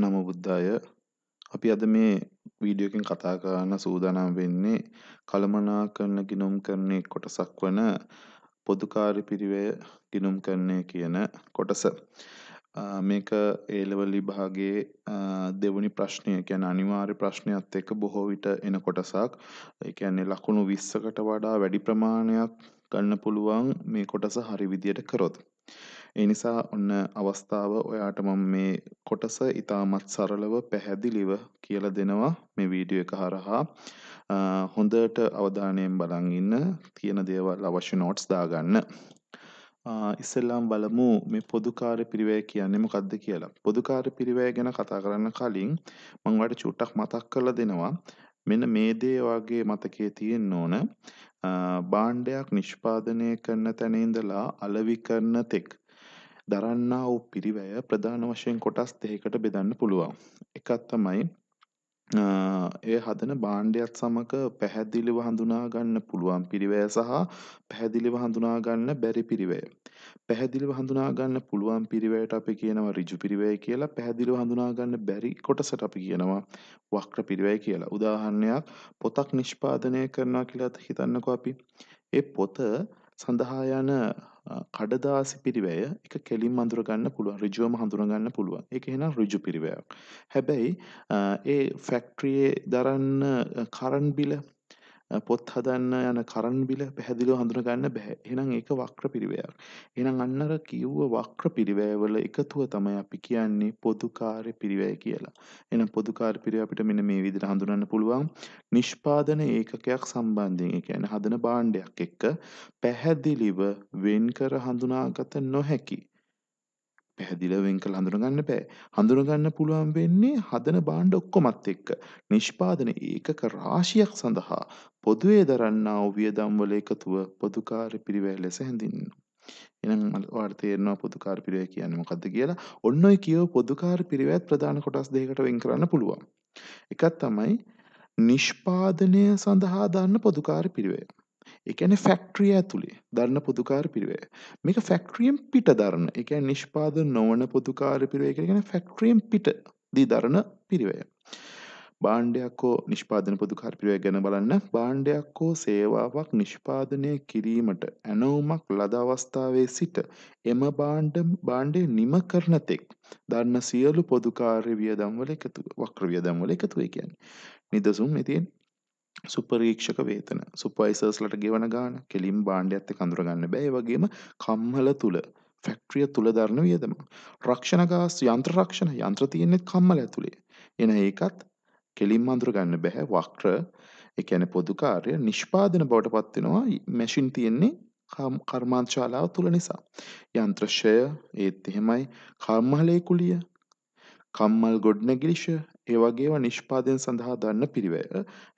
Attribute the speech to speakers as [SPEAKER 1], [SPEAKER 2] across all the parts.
[SPEAKER 1] නම බුද්ධාය අපි අද මේ වීඩියෝකින් කතා කරන්න සූදානම් වෙන්නේ කළමනා කරන ගිනුම් කරන්නේ කොටසක් වන පොදුකාරි පිරිවය ගිනුම් කරන්නේ කියන කොටස මේක ඒලවල් විභාගේ දෙවනි ප්‍රශ්නය ගැන අනිවාර්ය ප්‍රශ්නයත් එක්ක බොහෝ විට එන කොටසක් ඒ කියන්නේ ලකුණු විස්සකට වඩා වැඩි ප්‍රමාණයක් ගන්න පුළුවන් මේ කොටස හරි විදියට කරොත්. එනිසා ඔන්න අවස්ථාව ඔයාට මම මේ කොටස ඉතාමත් සරලව පැහැදිලිව කියල දෙනවා මේ වීඩිය එක හරහා හොඳට අවධානයෙන් බලංඉන්න තියෙන දේවල් අවශ්‍ය නෝට්ස් දාගන්න ඉස්සෙල්ලාම් බලමු මේ පොදුකාර පිරිවය කියන්නෙම කද්ද කියලා. පොදුකාර පිරිවය ගැන කතා කරන්න කලින් මංවට චුට්ටක් මතක් කරලා දෙනවා. මෙන මේ දේ වගේ මතකේ තියෙන් ඕන බාණ්ඩයක් නිෂ්පාදනය කරන්න තැනඉඳලා අලවි කරන තෙක් දරන්නා වූ පිරිවැය ප්‍රධාන වශයෙන් කොටස් දෙකකට බෙදන්න පුළුවන්. එකක් තමයි එය හදන භාණ්ඩයත් සමඟ පැහැදිලිව හඳුනාගන්න පුළුවන් පිරිවැය සහ පැහැදිලිව හඳුනාගන්න බැරි පිරිවැය. පැහැදිලිව හඳුනාගන්න පුළුවන් පිරිවැයට අපි කියනවා ඍජු පිරිවැය කියලා. පැහැදිලිව හඳුනාගන්න බැරි කොටසට අපි කියනවා වක්‍ර පිරිවැය කියලා. උදාහරණයක් පොතක් නිෂ්පාදනය කරනවා කියලා හිතන්නකෝ අපි. ඒ පොත සඳහා යන කඩදාසි පිරිවැය එක කෙලින් අඳුරගන්න පුළුවන් ඍජුවම හඳුනගන්න පුළුවන්. ඒක එහෙනම් ඍජු පිරිවැයක්. හැබැයි ඒ ෆැක්ටරියේ දරන්න කරන් බිල පොත් හදන්න යන කරන් බිල පැහැදිලි හඳුනගන්න බැහැ එනම් ඒක වක්්‍ර පිරිවයක් එනම් අන්නර කිව්ව වක්්‍ර පිරිවෑවල එකතුව තමයි අපි කියන්නේ පොදුකාරය පිරිවැය කියලා එන පොදුකාර පිරිව අපිට මෙන මේ විදිර හඳුරන්න පුළුවන් නිෂ්පාදන ඒකකයක් සම්බන්ධයෙන් කියන හදන බාණ්ඩයක් එක්ක පැහැදිලිව වෙන් කර හඳුනාගත නොහැකි පැහැදිලිව වෙන් කළ හඳුනගන්න බෑ. හඳුනගන්න පුළුවන් වෙන්නේ හදන භාණ්ඩ ඔක්කොමත් එක්ක නිෂ්පාදන ඒකක රාශියක් සඳහා පොදුවේ දරන්නා වූ වියදම් වල එකතුව පොදුකාර්ය පිරිවැය ලෙස හැඳින්වෙනවා. එනම් ඔයාලට තේරෙනවා පොදුකාර පිරිවැය කියන්නේ මොකද්ද කියලා. ඔන්න ඔය කියව පොදුකාර පිරිවැයත් ප්‍රධාන කොටස් දෙකකට වෙන් කරන්න පුළුවන්. එකක් තමයි නිෂ්පාදනය සඳහා දාන්න පොදුකාර පිරිවැය. එකන ෆැක්ට්‍රිය ඇතුළේ දරන්න පුදුකාර පිරිවේ මේක ෆැක්ට්‍රියම් පිට දරන්න එක නිෂ්පාද නොවන පුදුකාර පිරිවේ කරගෙන ෆැක්ට්‍රියම් පිට දී දරන පිරිවය බාණ්ඩයක්කෝ නිෂ්පාදන පුදුකාරපිරය ගැන බලන්න බාණ්ඩයක් හෝ සේවාවක් නිෂ්පාදනය කිරීමට ඇනවුමක් ලද අවස්ථාවේ සිට එම බාණ්ඩ බාණ්ඩය නිම කරනතෙක් දන්න සියලු පොදුකාරය වියදම්වල එකතු වක්‍රවියදම්වල එකතුවයි කියන් නිදසුම් ඇතින් සුපරීක්ෂක වේතන සුපයිසර්ස්ලට ගෙවන ගාන කෙලින් බාණ්ඩ ඇත්ත කඳුරගන්න බැයි වගේම කම්හල තුළ ෆැක්ට්‍රිය තුළ දරණ වියදම රක්ෂණගාස් යන්ත්‍රරක්ෂණ යන්ත්‍ර තියෙන්නෙත් කම්මල ඇතුළේ එන ඒකත් කෙලින් අඳුරගන්න බැහැ වක්්‍ර එකන පොදුකාරය නිෂ්පාදන බවට පත්වෙනවා මැසින් තියෙන්නේ කර්මාංශාලාව තුළ නිසා. යන්ත්‍රශය ඒත් එහෙමයි කර්මහලය කුලිය කම්මල් ගොඩනැගිලි ෂර් ඒ වගේවා නිෂ්පාදන සඳහා දන්න පිරිවැය.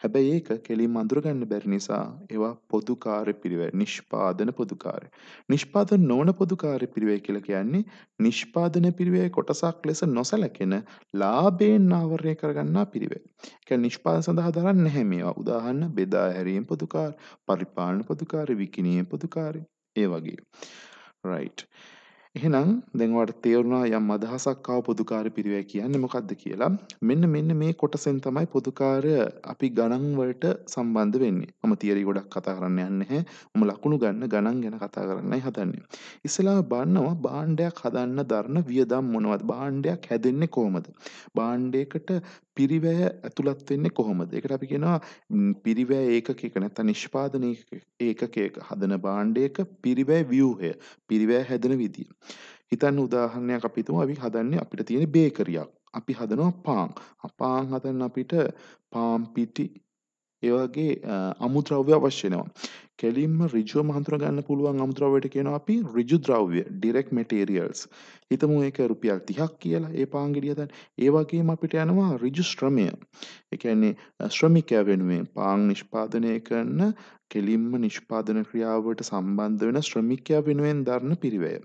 [SPEAKER 1] හැබැයි ඒක කෙලින්ම අඳුරගන්න බැරි නිසා ඒවා පොදුකාර පිරිවැය. නිෂ්පාදන පොදුකාරය. නිෂ්පාදන නොවන පොදුකාර පිරිවැය කියලා කියන්නේ නිෂ්පාදන පිරිවැයේ කොටසක් ලෙස නොසැලකෙන ලාභයෙන් ආවරණය කරගන්නා පිරිවැය. ඒ කියන්නේ නිෂ්පාදන සඳහා දරන්නේ නැහැ මේවා. උදාහරණ බෙදා හැරීම් පොදුකාර, පරිපාලන පොදුකාර, විකිණීම් පොදුකාරය. ඒ වගේ. රයිට්. එහෙනම් දැන් ඔයාලට තේරුණා යම් අදහසක් ආව පොදුකාර පිරිවැය කියන්නේ මොකක්ද කියලා. මෙන්න මෙන්න මේ කොටසෙන් තමයි පොදුකාර අපි ගණන් වලට සම්බන්ධ වෙන්නේ. මම තියරි ගොඩක් කතා කරන්න යන්නේ නැහැ. මම ලකුණු ගන්න ගණන් ගැන කතා කරන්නයි හදන්නේ. ඉස්සෙල්ලාම බලනවා භාණ්ඩයක් හදන්න දරන වියදම් මොනවද? භාණ්ඩයක් හැදෙන්නේ කොහොමද? භාණ්ඩයකට පිරිවැය ඇතුළත් වෙන්නේ කොහොමද? ඒකට අපි කියනවා පිරිවැය ඒකකයක නැත්නම් නිෂ්පාදන ඒකකයක හදන භාණ්ඩයක පිරිවැය ව්‍යුහය, පිරිවැය හැදෙන විදිය. හිතන්න උදාහරණයක් අපි හිතමු අපි හදන්නේ අපිට තියෙන බේකරියක්. අපි හදනවා පාන්. පාන් හදන්න අපිට පාන් පිටි ඒ වගේ අමු ද්‍රව්‍ය අවශ්‍ය වෙනවා. කෙලින්ම ඍජුවම හඳුනා ගන්න පුළුවන් අමු ද්‍රව්‍යයට කියනවා අපි ඍජු ද්‍රව්‍ය ඩිරෙක්ට් මැටීරියල්ස්. හිතමු ඒක රුපියල් 30ක් කියලා ඒ පාන් ගෙඩිය හදන්න. ඒ වගේම අපිට යනවා ඍජු ශ්‍රමය. ඒ කියන්නේ ශ්‍රමිකයා වෙනුවෙන් පාන් නිෂ්පාදනය කරන කෙලින්ම නිෂ්පාදන ක්‍රියාවට සම්බන්ධ වෙන ශ්‍රමිකයා වෙනුවෙන් දරන පිරිවැය.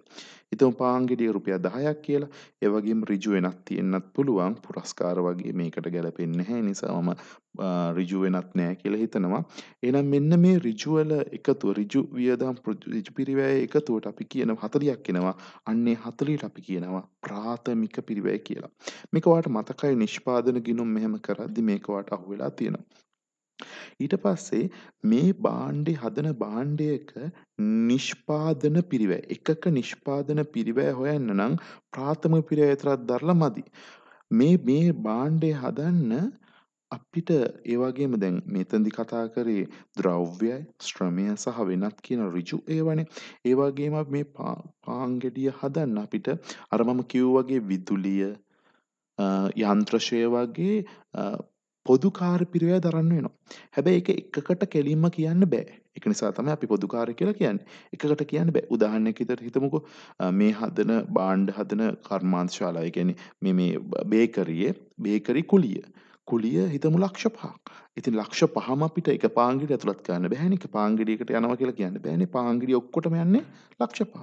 [SPEAKER 1] ඉතින් පාංගෙඩිය රුපියල් 10ක් කියලා. ඒ වගේම ඍජු වෙනක් තියෙන්නත් පුළුවන්. පුරස්කාර වගේ මේකට ගැලපෙන්නේ නැහැ නිසා මම ඍජු වෙනක් නෑ කියලා හිතනවා. එහෙනම් මෙන්න මේ ඍජු වල එකතුව ඍජු වියදම් ඍජු පිරිවැය එකතුවට අපි කියන 40ක් එනවා. අන්නේ 40ට අපි කියනවා ප්‍රාථමික පිරිවැය කියලා. මේක වාට මතකයි නිෂ්පාදන ගිණුම් මෙහෙම කරද්දි මේක වාට අහුවෙලා තියෙනවා. ඊට පස්සේ මේ භාණ්ඩෙ හදන භාණ්ඩයක නිෂ්පාදන පිරිවැය. එකක නිෂ්පාදන පිරිවැය හොයන්න නම් ප්‍රාථමික පිරිවැය විතරක් දරලා මදි. මේ මේ භාණ්ඩය හදන්න අපිට ඒ වගේම දැන් මෙතනදි කතා කරේ ද්‍රව්‍යයි ශ්‍රමය සහ වෙනත් කියන ඍජු ඒවනේ. ඒ වගේම මේ පාන් ගෙඩිය හදන්න අපිට අර මම කිව්ව වගේ විදුලිය යන්ත්‍රශය වගේ පොදු කාර්යපිරිවැය දරන්න වෙනවා. හැබැයි ඒක එකකට කෙලින්ම කියන්න බෑ. ඒක නිසා තමයි අපි පොදු කාර්ය කියලා කියන්නේ. එකකට කියන්න බෑ. උදාහරණයක් විදිහට හිතමුකෝ මේ හදන භාණ්ඩ හදන කර්මාන්ත ශාලාව. ඒ කියන්නේ මේ මේ බේකරියේ බේකරි කුලිය. කුලිය හිතමු ලක්ෂ පහක්. ඉතින් ලක්ෂ පහම අපිට එක පාංගිඩිය ඇතුළත් කරන්න බෑනේ. එක පාංගිඩියකට යනවා කියලා කියන්න බෑනේ. පාංගිඩිය ඔක්කොටම යන්නේ ලක්ෂ පහ.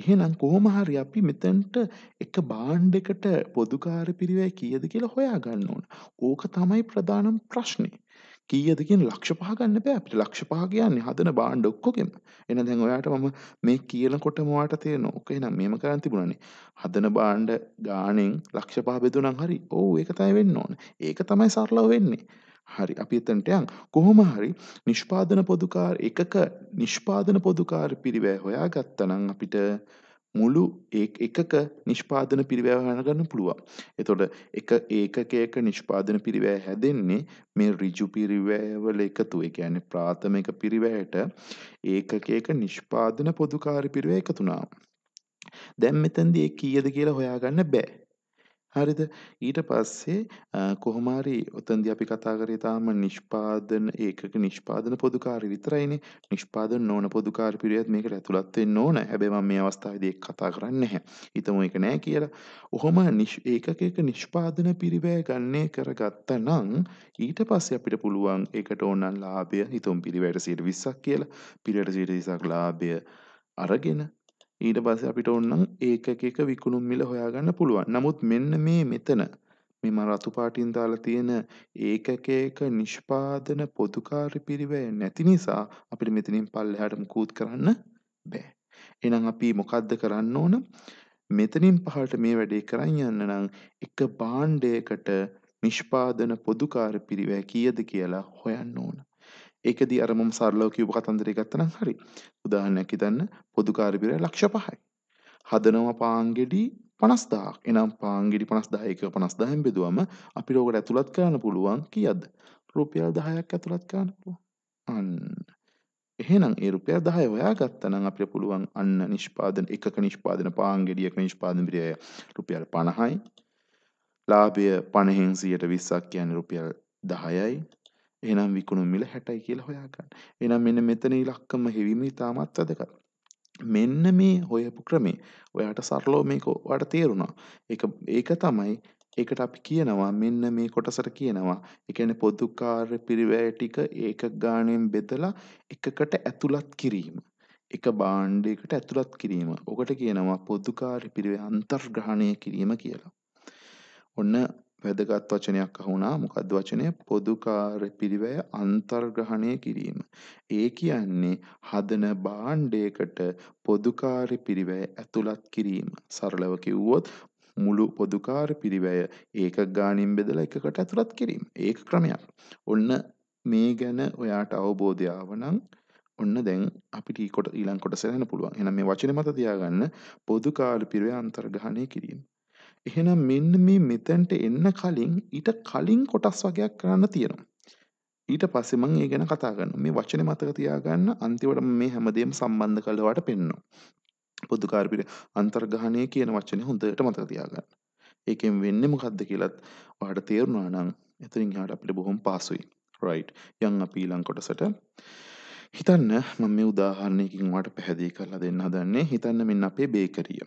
[SPEAKER 1] එහෙනම් කොහොම හරි අපි මෙතනට එක භාණ්ඩයකට පොදුකාර පිරිවැය කීයද කියලා හොයාගන්න ඕන. ඕක තමයි ප්‍රධානම ප්‍රශ්නේ. කීයද කියන ලක්ෂ පහ ගන්න බෑ අපිට. ලක්ෂ පහ කියන්නේ හදන භාණ්ඩ ඔක්කොගෙම. එහෙනම් දැන් ඔයාට මම මේ කියනකොටම ඔයාට තේරෙනවා. ඕක එහෙනම් මෙහෙම කරන් තිබුණානේ. හදන භාණ්ඩ ගාණෙන් ලක්ෂ පහ බෙදුණාන් හරි. ඔව් ඒක තමයි වෙන්න ඕන. ඒක තමයි සරලව වෙන්නේ. හරි අපි එතනට යන් කොහොම හරි නිෂ්පාදන පොදුකාර එකක නිෂ්පාදන පොදුකාර පිරිවැය හොයාගත්ත නම් අපිට මුළු එකක නිෂ්පාදන පිරිවැය හොයාගන්න පුළුවන්. එතකොට එක ඒකකයක නිෂ්පාදන පිරිවැය හැදෙන්නේ මේ ඍජු පිරිවැයවල එකතු. ඒ කියන්නේ ප්‍රාථමික පිරිවැයට ඒකකයක නිෂ්පාදන පොදුකාර පිරිවැය එකතු වුණා. දැන් මෙතනදී ඒ කීයද කියලා හොයාගන්න බෑ. හරිද? ඊට පස්සේ කොහොම හරි ඔතනදී අපි කතා කරේ තාම නිෂ්පාදන ඒකක නිෂ්පාදන පොදුකාරී විතරයිනේ. නිෂ්පාදන නොවන පොදුකාරී පිරියත් මේකට ඇතුළත් වෙන්න ඕන. හැබැයි මම මේ අවස්ථාවේදී ඒක කතා කරන්නේ නැහැ. හිතමු ඒක නෑ කියලා. ඔහොම ඒකකයක නිෂ්පාදන පිරිවැය ගන්නේ කරගත්තා නම් ඊට පස්සේ අපිට පුළුවන් ඒකට ඕන ලාභය හිතමු පිරිවැයට 20ක් කියලා. පිරිවැයට 20ක් ලාභය අරගෙන ඊට පස්සේ අපිට ඕනනම් ඒකක එක විකුණුම් මිල හොයාගන්න පුළුවන්. නමුත් මෙන්න මේ මෙතන මේ මම රතු පාටින් දාලා තියෙන ඒකක එක නිෂ්පාදන පොදුකාරී පිරිවැය නැති නිසා අපිට මෙතනින් පල්ලෙහාට මුකුත් කරන්න බෑ. එහෙනම් අපි මොකද්ද කරන්න ඕන? මෙතනින් පහළට මේ වැඩේ කරන් යන්න නම් එක භාණ්ඩයකට නිෂ්පාදන පොදුකාර පිරිවැය කීයද කියලා හොයන්න ඕන. ඒකදී අර මම සරලව කියපු කතන්දරය ගත්තනම් හරි. උදාහරණයක් හිතන්න පොදු කාර්යබිරය ලක්ෂ 5යි. හදනවා පාන්ගෙඩි 50000ක්. එනම් පාන්ගෙඩි 50000 එක 50000න් බෙදුවම අපිට ඕකට ඇතුළත් කරන්න පුළුවන් කීයද? රුපියල් 10ක් ඇතුළත් කරන්න පුළුවන්. අන්න. එහෙනම් ඒ රුපියල් 10 හොයාගත්තනම් අපිට පුළුවන් අන්න නිෂ්පාදන එකක නිෂ්පාදන පාන්ගෙඩියක නිෂ්පාදන බිරය රුපියල් 50යි. ලාභය 50න් 120ක් කියන්නේ රුපියල් 10යි. එහෙනම් විකුණුම් මිල 60යි කියලා හොයාගන්න. එහෙනම් මෙන්න මෙතන ඉලක්කම හෙවීම ඉතාමත් වැදගත්. මෙන්න මේ හොයපු ක්‍රමේ ඔයාට සරලව මේක ඔයාට තේරුණා. ඒක ඒක තමයි ඒකට අපි කියනවා මෙන්න මේ කොටසට කියනවා ඒ කියන්නේ පොදුකාර්ය පිරිවැය ටික ඒක ගාණයෙන් බෙදලා එකකට ඇතුළත් කිරීම එක භාණ්ඩයකට ඇතුළත් කිරීම. ඔකට කියනවා පොදුකාර්ය පිරිවැය අන්තර්ග්‍රහණය කිරීම කියලා. ඔන්න වැදගත් වචනයක් අහුණා මොකද්ද වචනය පොදු කාර්යපිළිවෙය අන්තර්ග්‍රහණය කිරීම. ඒ කියන්නේ හදන භාණ්ඩයකට පොදු කාර්යපිළිවෙය ඇතුළත් කිරීම. සරලව කිව්වොත් මුළු පොදු කාර්යපිළිවෙය ඒකක ගාණින් බෙදලා එකකට ඇතුළත් කිරීම. ඒක ක්‍රමයක්. ඔන්න මේ ගැන ඔයාට අවබෝධය ආවනම් ඔන්න දැන් අපිට ඊකොට ඊළඟ කොටසට යන්න පුළුවන්. එහෙනම් මේ වචනේ මත තියාගන්න පොදු කාර්යපිළිවෙය අන්තර්ග්‍රහණය කිරීම. එහෙනම් මෙන්න මේ මෙතැන්ට එන්න කලින් ඊට කලින් කොටස් වගයක් කරන්න තියෙනවා. ඊට පස්සේ මම ඒ ගැන කතා කරනවා. මේ වචනේ මතක තියාගන්න අන්තිමට මේ හැමදේම සම්බන්ධ කරලා ඔයාලට පෙන්නනවා. පොදු කාර්පිට අන්තර්ග්‍රහණය කියන වචනේ හොඳට මතක තියාගන්න. ඒකෙන් වෙන්නේ මොකද්ද කියලත් ඔයාලට තේරුණා නම් එතනින් එහාට අපිට බොහොම පාසුයි. රයිට්. යන් අපි ඊළඟ කොටසට හිතන්න මම මේ උදාහරණයකින් ඔයාට පැහැදිලි කරලා දෙන්න හදන්නේ හිතන්න මෙන්න අපේ බේකරිය.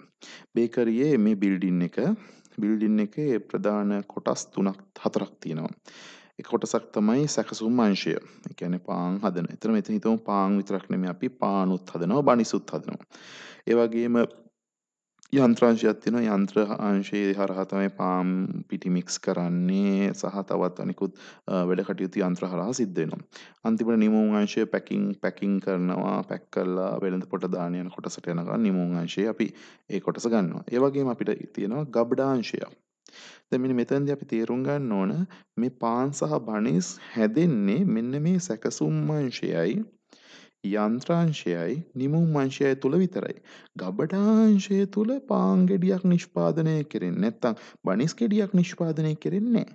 [SPEAKER 1] බේකරියේ මේ බිල්ඩින් එක බිල්ඩින් එකේ ප්‍රධාන කොටස් තුනක් හතරක් තියෙනවා. එක කොටසක් තමයි සැකසුම් අංශය. ඒ කියන්නේ පාන් හදන. එතන මෙතන හිතමු පාන් විතරක් නෙමෙයි අපි පානුත් හදනවා, බනිසුත් හදනවා. ඒ වගේම යන්ත්‍රාංශයක් තියෙනවා යන්ත්‍ර අංශයේ හරහා තමයි පාම් පිටි මික්ස් කරන්නේ සහ තවත් අනිකුත් වැඩ කටයුතු යන්ත්‍ර හරහා සිද්ධ වෙනවා. අන්තිමට නිමූන් අංශය පැකින් පැකින් කරනවා පැක් කරලා වෙළඳ පොට දාන යන කොටසට යනකම් නිමූන් අංශය අපි ඒ කොටස ගන්නවා. ඒ වගේම අපිට තියෙනවා ගබඩා අංශය. දැන් මෙන්න මෙතනදී අපි තේරුම් ගන්න ඕන මේ පාන් සහ බනිස් හැදෙන්නේ මෙන්න මේ සැකසුම් අංශයයි යන්ත්‍රාංශයයි නිමුම් අංශයයි තුළ විතරයි. ගබඩාංශය තුළ පාංගෙඩියක් නිෂ්පාදනය කරෙන් නැත්තං බනිස් ගෙඩියක් නිෂ්පාදනය කරෙන්නේ.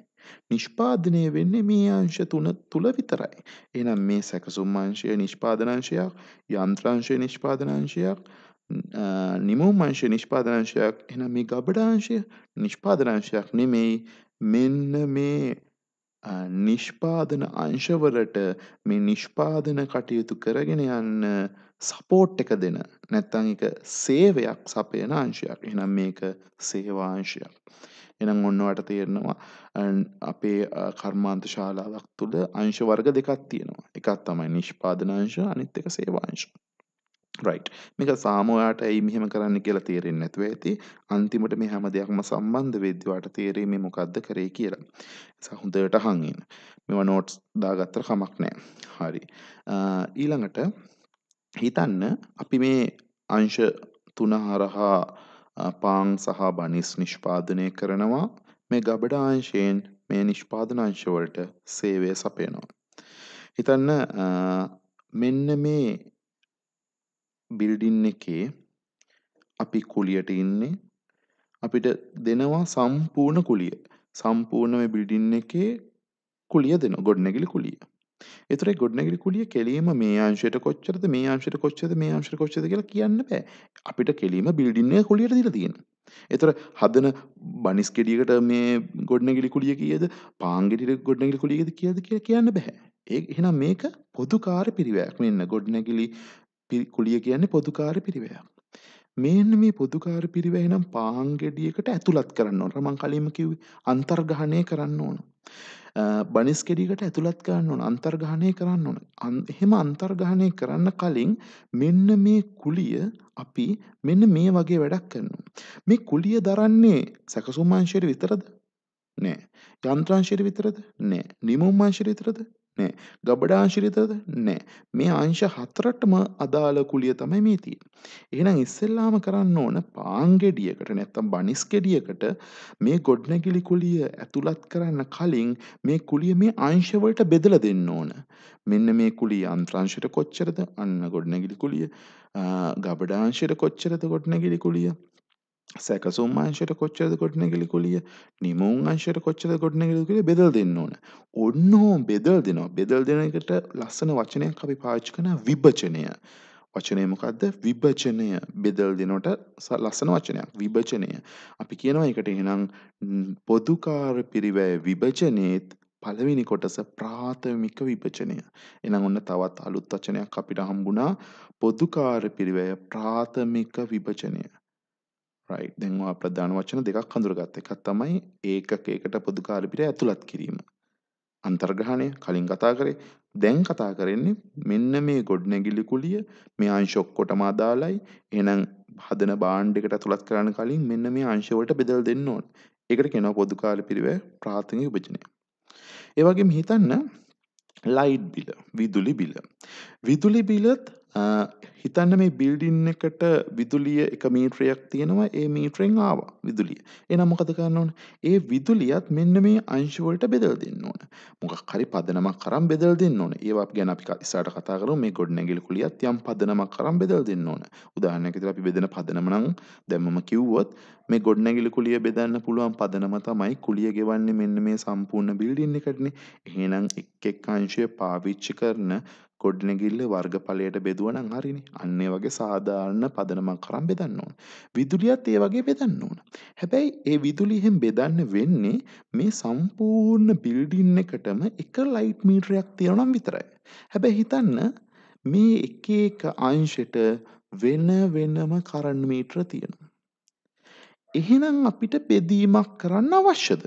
[SPEAKER 1] නිෂ්පාදනය වෙන්නේ මේ අංශ තුන තුළ විතරයි. එනම් මේ සැකසුම් අංශය නිෂ්පාදනංශයක් යන්ත්‍රංශය නිෂ්පාදනංශයක් නිමුම් අංශය නිෂ්පාදනංශයක් එනම් මේ ගබඩාංශය නිෂ්පාදනංශයක් නෙමෙයි මෙන්න මේ නිෂ්පාදන අංශවලට මේ නිෂ්පාදන කටයුතු කරගෙන යන්න සපෝට් එක දෙන නැත්තං එක සේවයක් සපයන අංශයක් එනම් මේක සේවාංශයක්. එනම් ඔන්නවට තේරෙනවා අපේ කර්මාන්ත ශාලාවක් තුළ අංශ වර්ග දෙකක් තියෙනවා එකත් තමයි නිෂ්පාදන අංශ අනිත් එක සේවාංශ. රයිට් මේක සාමෝයාට ඇයි මෙහෙම කරන්න කියලා තේරෙන්නේ නැතුව ඇති අන්තිමට මේ හැම දෙයක්ම සම්බන්ධ වෙද්දී වාට තේරෙන්නේ මොකද්ද කරේ කියලා. ඒසහ හොඳට අහන් ඉන්න. මේවා නෝට්ස් දාගත්තට කමක් නැහැ. හරි. ඊළඟට හිතන්න අපි මේ අංශ තුන හරහා පාන් සහ බනිස් නිෂ්පාදනය කරනවා. මේ ගබඩා අංශයෙන් මේ නිෂ්පාදන අංශවලට සේවය සපයනවා. හිතන්න මෙන්න මේ බිල්ඩින් එකේ අපි කුලියට ඉන්නේ අපිට දෙනවා සම්පූර්ණ කුලිය සම්පූර්ණ මේ බිල්ඩින් එකේ කුලිය දෙන ගොඩනැගිලි කුලිය. ඒතරේ ගොඩනැගිලි කුලිය කෙලීම මේ අංශයට කොච්චරද මේ අංශයට කොච්චරද මේ අංශයට කොච්චරද කියලා කියන්න බෑ. අපිට කෙලීම බිල්ඩින් එක කුලියට දීලා තියෙනවා. ඒතර හදන බනිස් ගෙඩියකට මේ ගොඩනැගිලි කුලිය කීයද පාන් ගෙඩියට ගොඩනැගිලි කුලියද කියලාද කියලා කියන්න බෑ. ඒ එහෙනම් මේක පොදු කාර්ය පිරිවැයක් මෙන්න ගොඩනැගිලි කුලිය කියන්නේ පොදුකාර පිරිවයක්. මෙන්න මේ පොදුකාර පිරිවැය නම් පාන් ගෙඩියකට ඇතුළත් කරන්න ඕන. මම කලින්ම කිව්වේ අන්තර්ග්‍රහණය කරන්න ඕන. බනිස් ගෙඩියකට ඇතුළත් කරන්න ඕන. අන්තර්ග්‍රහණය කරන්න ඕන. එහෙම අන්තර්ග්‍රහණය කරන්න කලින් මෙන්න මේ කුලිය අපි මෙන්න මේ වගේ වැඩක් කරනවා. මේ කුලිය දරන්නේ සැකසුම් අංශයට විතරද? නෑ. යන්ත්‍රාංශයට විතරද? නෑ. නිමෝම් අංශයට විතරද? නෑ ගබඩාංශිරිතද නෑ මේ අංශ හතරටම අදාළ කුලිය තමයි මේ තියෙන. එහෙනම් ඉස්සෙල්ලාම කරන්න ඕන පාන් ගෙඩියකට නැත්තම් බනිස් ගෙඩියකට මේ ගොඩනැගිලි කුලිය ඇතුළත් කරන්න කලින් මේ කුලිය මේ අංශ වලට බෙදලා දෙන්න ඕන. මෙන්න මේ කුලිය අන්ත්‍රාංශයට කොච්චරද අන්න ගොඩනැගිලි කුලිය. ගබඩාංශයට කොච්චරද ගොඩනැගිලි කුලිය. සැකසුම් අංශයට කොච්චරද ගොඩනැගිලි කුලිය නිමවුම් අංශයට කොච්චරද ගොඩනැගිලි කුලිය බෙදලා දෙන්න ඕන. ඔන්න ඕම් බෙදලා දෙනවා. බෙදලා දෙන එකට ලස්සන වචනයක් අපි පාවිච්චි කරන විභජනය. වචනය මොකක්ද? විභජනය. බෙදලා දෙනකොට ලස්සන වචනයක්. විභජනය. අපි කියනවා ඒකට එහෙනම් පොදුකාර පිරිවැය විභජනයේත් පළවෙනි කොටස ප්‍රාථමික විභජනය. එනම් ඔන්න තවත් අලුත් වචනයක් අපිට හම්බුණා. පොදුකාර පිරිවැය ප්‍රාථමික විභජනය. රයිට් දැන් ඔය ප්‍රධාන වචන දෙකක් හඳුරගත්ත එකක් තමයි ඒකකයකට පොදු කාලපිට ඇතුළත් කිරීම අන්තර්ග්‍රහණය කලින් කතා කරේ දැන් කතා කරන්නේ මෙන්න මේ ගොඩනැගිලි කුලිය මේ අංශ ඔක්කොටම අදාළයි එහෙනම් හදන බාණ්ඩ එකට ඇතුළත් කරන්න කලින් මෙන්න මේ අංශ වලට බෙදලා දෙන්න ඕන. ඒකට කියනවා පොදු කාල පිරිවැය ප්‍රාථමික විභජනය. ඒ වගේම හිතන්න ලයිට් බිල, විදුලි බිල. විදුලි බිලත් හිතන්න මේ බිල්ඩින් එකට විදුලිය එක මීට්‍රයක් තියෙනවා ඒ මීට්‍රෙන් ආවා විදුලිය එනම් මොකද කරන්න ඕන ඒ විදුලියත් මෙන්න මේ අංශුවලට බෙදල් දෙන්න ඕන මොකක් හරි පදනමක් කරම් බෙදල් දෙන්න ඕන ඒවා ගැන අපි ඉස්සරට කතා කරමු මේ ගොඩ නැගිලි කුලියත් යම් පදනමක් කරම් බෙදල් දෙන්න ඕන උදාහරණයක් විදිහට අපි බෙදෙන පදනම නම් දැන් මම කිව්වොත් මේ ගොඩ නැගිලි කුලිය බෙදන්න පුළුවන් පදනම තමයි කුලිය ගෙවන්නේ මෙන්න මේ සම්පූර්ණ බිල්ඩින් එකටනේ එහෙනම් එක් එක් අංශය පාවිච්චි කරන ගොඩනැගිල්ල වර්ගඵලයට බෙදුවනම් හරිනේ. අන්න ඒ වගේ සාධාරණ පදනමක් කරන් බෙදන්න ඕන. විදුලියත් ඒ වගේ බෙදන්න ඕන. හැබැයි ඒ විදුලිය එහෙම බෙදන්න වෙන්නේ මේ සම්පූර්ණ බිල්ඩින් එකටම එක ලයිට් මීටරයක් තියෙනවා නම් විතරයි. හැබැයි හිතන්න මේ එක එක අංශයට වෙන වෙනම කරන්ට් මීටර තියෙනවා. එහෙනම් අපිට බෙදීමක් කරන්න අවශ්‍යද?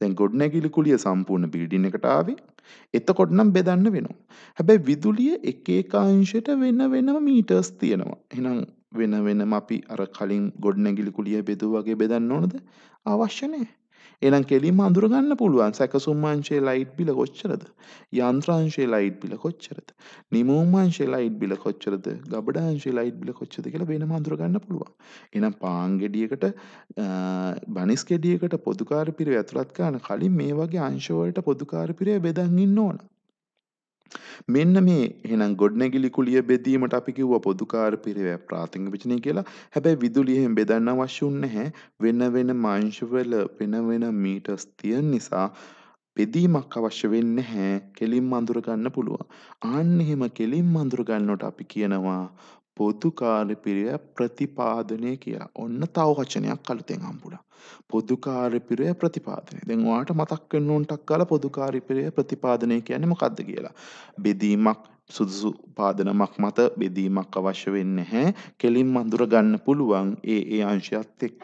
[SPEAKER 1] දැන් ගොඩනැගිලි කුලිය සම්පූර්ණ බිල්ඩින් එකට ආවේ. එතකොට නම් බෙදන්න වෙනවා. හැබැයි විදුලිය එක එක අංශයට වෙන වෙනම මීටර්ස් තියෙනවා. එහෙනම් වෙන වෙනම අපි අර කලින් ගොඩනැගිලි කුලිය බෙදුවා වගේ බෙදන්න ඕනද? අවශ්‍ය නැහැ. එනම් කෙලින්ම අඳුරගන්න පුළුවන් සැකසුම්මංශයේ ලයිට් බිල කොච්චරද යන්ත්‍රාංශයේ ලයිට් බිල කොච්චරද නිමූම්මංශයේ ලයිට් බිල කොච්චරද ගබඩාංශයේ ලයිට් බිල කොච්චරද කියලා වෙනම අඳුරගන්න පුළුවන් එනම් පාන් ගෙඩියකට බනිස් ගෙඩියකට පොදුකාර පිරිව ඇතුළත් කරන කලින් මේ වගේ අංශවලට පොදුකාර පිරිව බෙදන් ඉන්න ඕන මෙන්න මේ එහෙනම් ගොඩනැගිලි කුලිය බෙදීමට අපි කිව්වා පොදුකාර පිරිවැය ප්‍රාථමික විචනය කියලා. හැබැයි විදුලිය එහෙම බෙදන්න අවශ්‍ය නැහැ. වෙන වෙනම අංශවල වෙන වෙන මීටර්ස් තියෙන නිසා බෙදීමක් අවශ්‍ය වෙන්නේ නැහැ. කෙලින්ම අඳුර ගන්න පුළුවන්. ආන්න එහෙම කෙලින්ම අඳුර ගන්නකොට අපි කියනවා පොදු කාර්යපිරිවැය ප්‍රතිපාදනය කියලා. ඔන්න තව වචනයක් අලුතෙන් හම්බුණා. පොදු කාර්යපිරිවැය ප්‍රතිපාදනය. දැන් ඔයාලට මතක් වෙන්න ඕන ටක් ගාලා පොදු කාර්යපිරිවැය ප්‍රතිපාදනය කියන්නේ මොකද්ද කියලා. බෙදීමක් සුදුසු පාදනමක් මත බෙදීමක් අවශ්‍ය වෙන්නේ නැහැ. කෙලින්ම අඳුර ගන්න පුළුවන් ඒ ඒ අංශයත් එක්ක.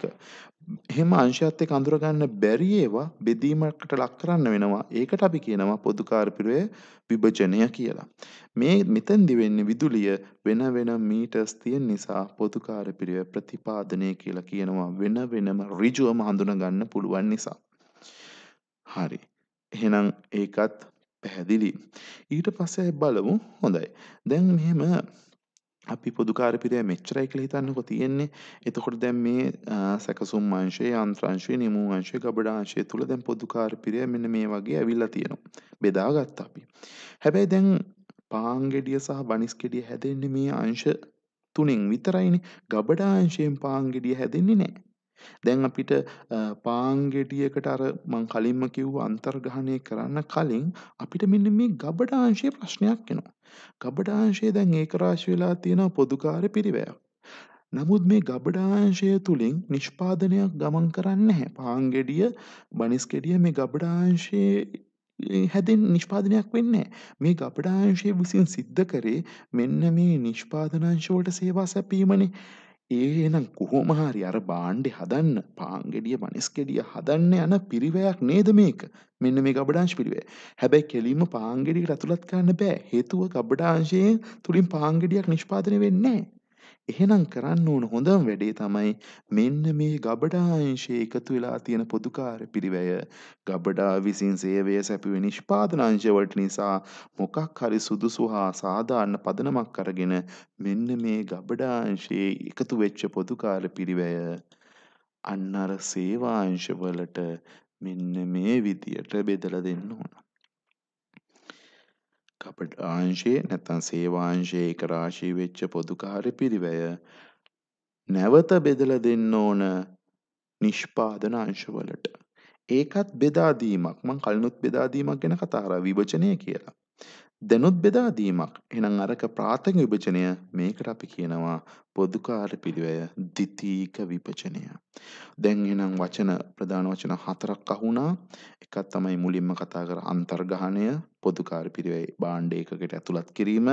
[SPEAKER 1] එහෙම අංශයත් එක්ක අඳුරගන්න බැරි ඒවා බෙදීමකට ලක් කරන්න වෙනවා. ඒකට අපි කියනවා පොදු කාර්පිරය විභජනය කියලා. මේ මෙතෙන්දි වෙන්නේ විදුලිය වෙන වෙන මීටර්ස් තියෙන නිසා පොදු කාර්පිරය ප්‍රතිපාදනය කියලා කියනවා වෙන වෙනම ඍජුවම හඳුනගන්න පුළුවන් නිසා. හරි. එහෙනම් ඒකත් පැහැදිලි. ඊට පස්සේ බලමු. හොඳයි. දැන් මෙහෙම අපි පොදුකාරපිරය මෙච්චරයි කළ හිතන්නකො තියෙන්නේ එතකොට දැම් මේ සැකසුම් අංශයේ අන්ත්‍රංශය නිමූ අංශය ගබඩාංශය තුළ දැන් පොදුකාරපිරය මෙන මේ වගේ ඇවිල්ල තියෙනවා බෙදාගත්ත අපි. හැබැයි දැන් පාංගෙඩිය සහ බනිස්කෙඩිය හැදෙන්න්න මේ අංශ තුනෙන් විතරයිනි ගබඩාංශයෙන් පාංගෙඩිය හැදෙන්නේ නෑ දැන් අපිට පාන් ගෙඩියකට අර මං කලින්ම කිව්ව අන්තර්ගානය කරන්න කලින් අපිට මෙන්න මේ ගබඩා අංශයේ ප්‍රශ්නයක් එනවා. ගබඩා අංශය දැන් ඒකරාශී වෙලා තියෙන පොදුකාර පිරිවැයක්. නමුත් මේ ගබඩා අංශය තුලින් නිෂ්පාදනයක් ගමන් කරන්නේ නැහැ. පාන් ගෙඩිය, බනිස් ගෙඩිය මේ ගබඩා අංශයේ හැදෙන් නිෂ්පාදනයක් වෙන්නේ මේ ගබඩා අංශය විසින් සිද්ධ කරේ මෙන්න මේ නිෂ්පාදන අංශ වලට සේවා සැපීමනේ. ඒනම් කොහොම හරි අර බාණ්ඩෙ හදන්න පාංගෙඩිය මනස්කෙඩිය හදන්න යන පිරිවයක් නේද මේක මෙන්න මේ ගබඩාංශ පිරිවේ හැබැයි කෙලීම පාංගෙඩිකට ඇතුළත් කරන්න බෑ හේතුව ගබඩාංශයෙන් තුළින් පාංගෙඩියක් නිෂ්පාදනය වෙන්නේ එහෙනම් කරන්න ඕන හොඳම වැඩේ තමයි මෙන්න මේ ගබඩා අංශයේ එකතු වෙලා තියෙන පොදුකාර පිරිවැය. ගබඩා විසින් සේවය සැපුවේ නිෂ්පාදන අංශවලට නිසා මොකක් හරි සුදුසු හා සාධාරණ පදනමක් අරගෙන මෙන්න මේ ගබඩා අංශයේ එකතු වෙච්ච පොදුකාර පිරිවැය අන්න අර සේවාංශවලට මෙන්න මේ විදියට බෙදලා දෙන්න ඕන. කපටාංශයේ නැත්නම් සේවාංශයේ එක රාශී වෙච්ච පොදු කාර්යපිරිවැය නැවත බෙදලා දෙන්න ඕන නිෂ්පාදන අංශවලට. ඒකත් බෙදා දීමක්. මං කලිනුත් බෙදා දීමක් ගැන කතා කරා විභජනය කියලා. දැනුත් බෙදා දීමක්. එහෙනම් අරක ප්‍රාථමික විභජනය මේකට අපි කියනවා පොදු කාර්යපිරිවැය ද්විතීක විභජනය. දැන් එහෙනම් වචන ප්‍රධාන වචන හතරක් අහුණා. එකක් තමයි මුලින්ම කතා කර අන්තර්ගහණය පොදුකාර පිරිවයි බාණ්ඩ එකකට ඇතුළත් කිරීම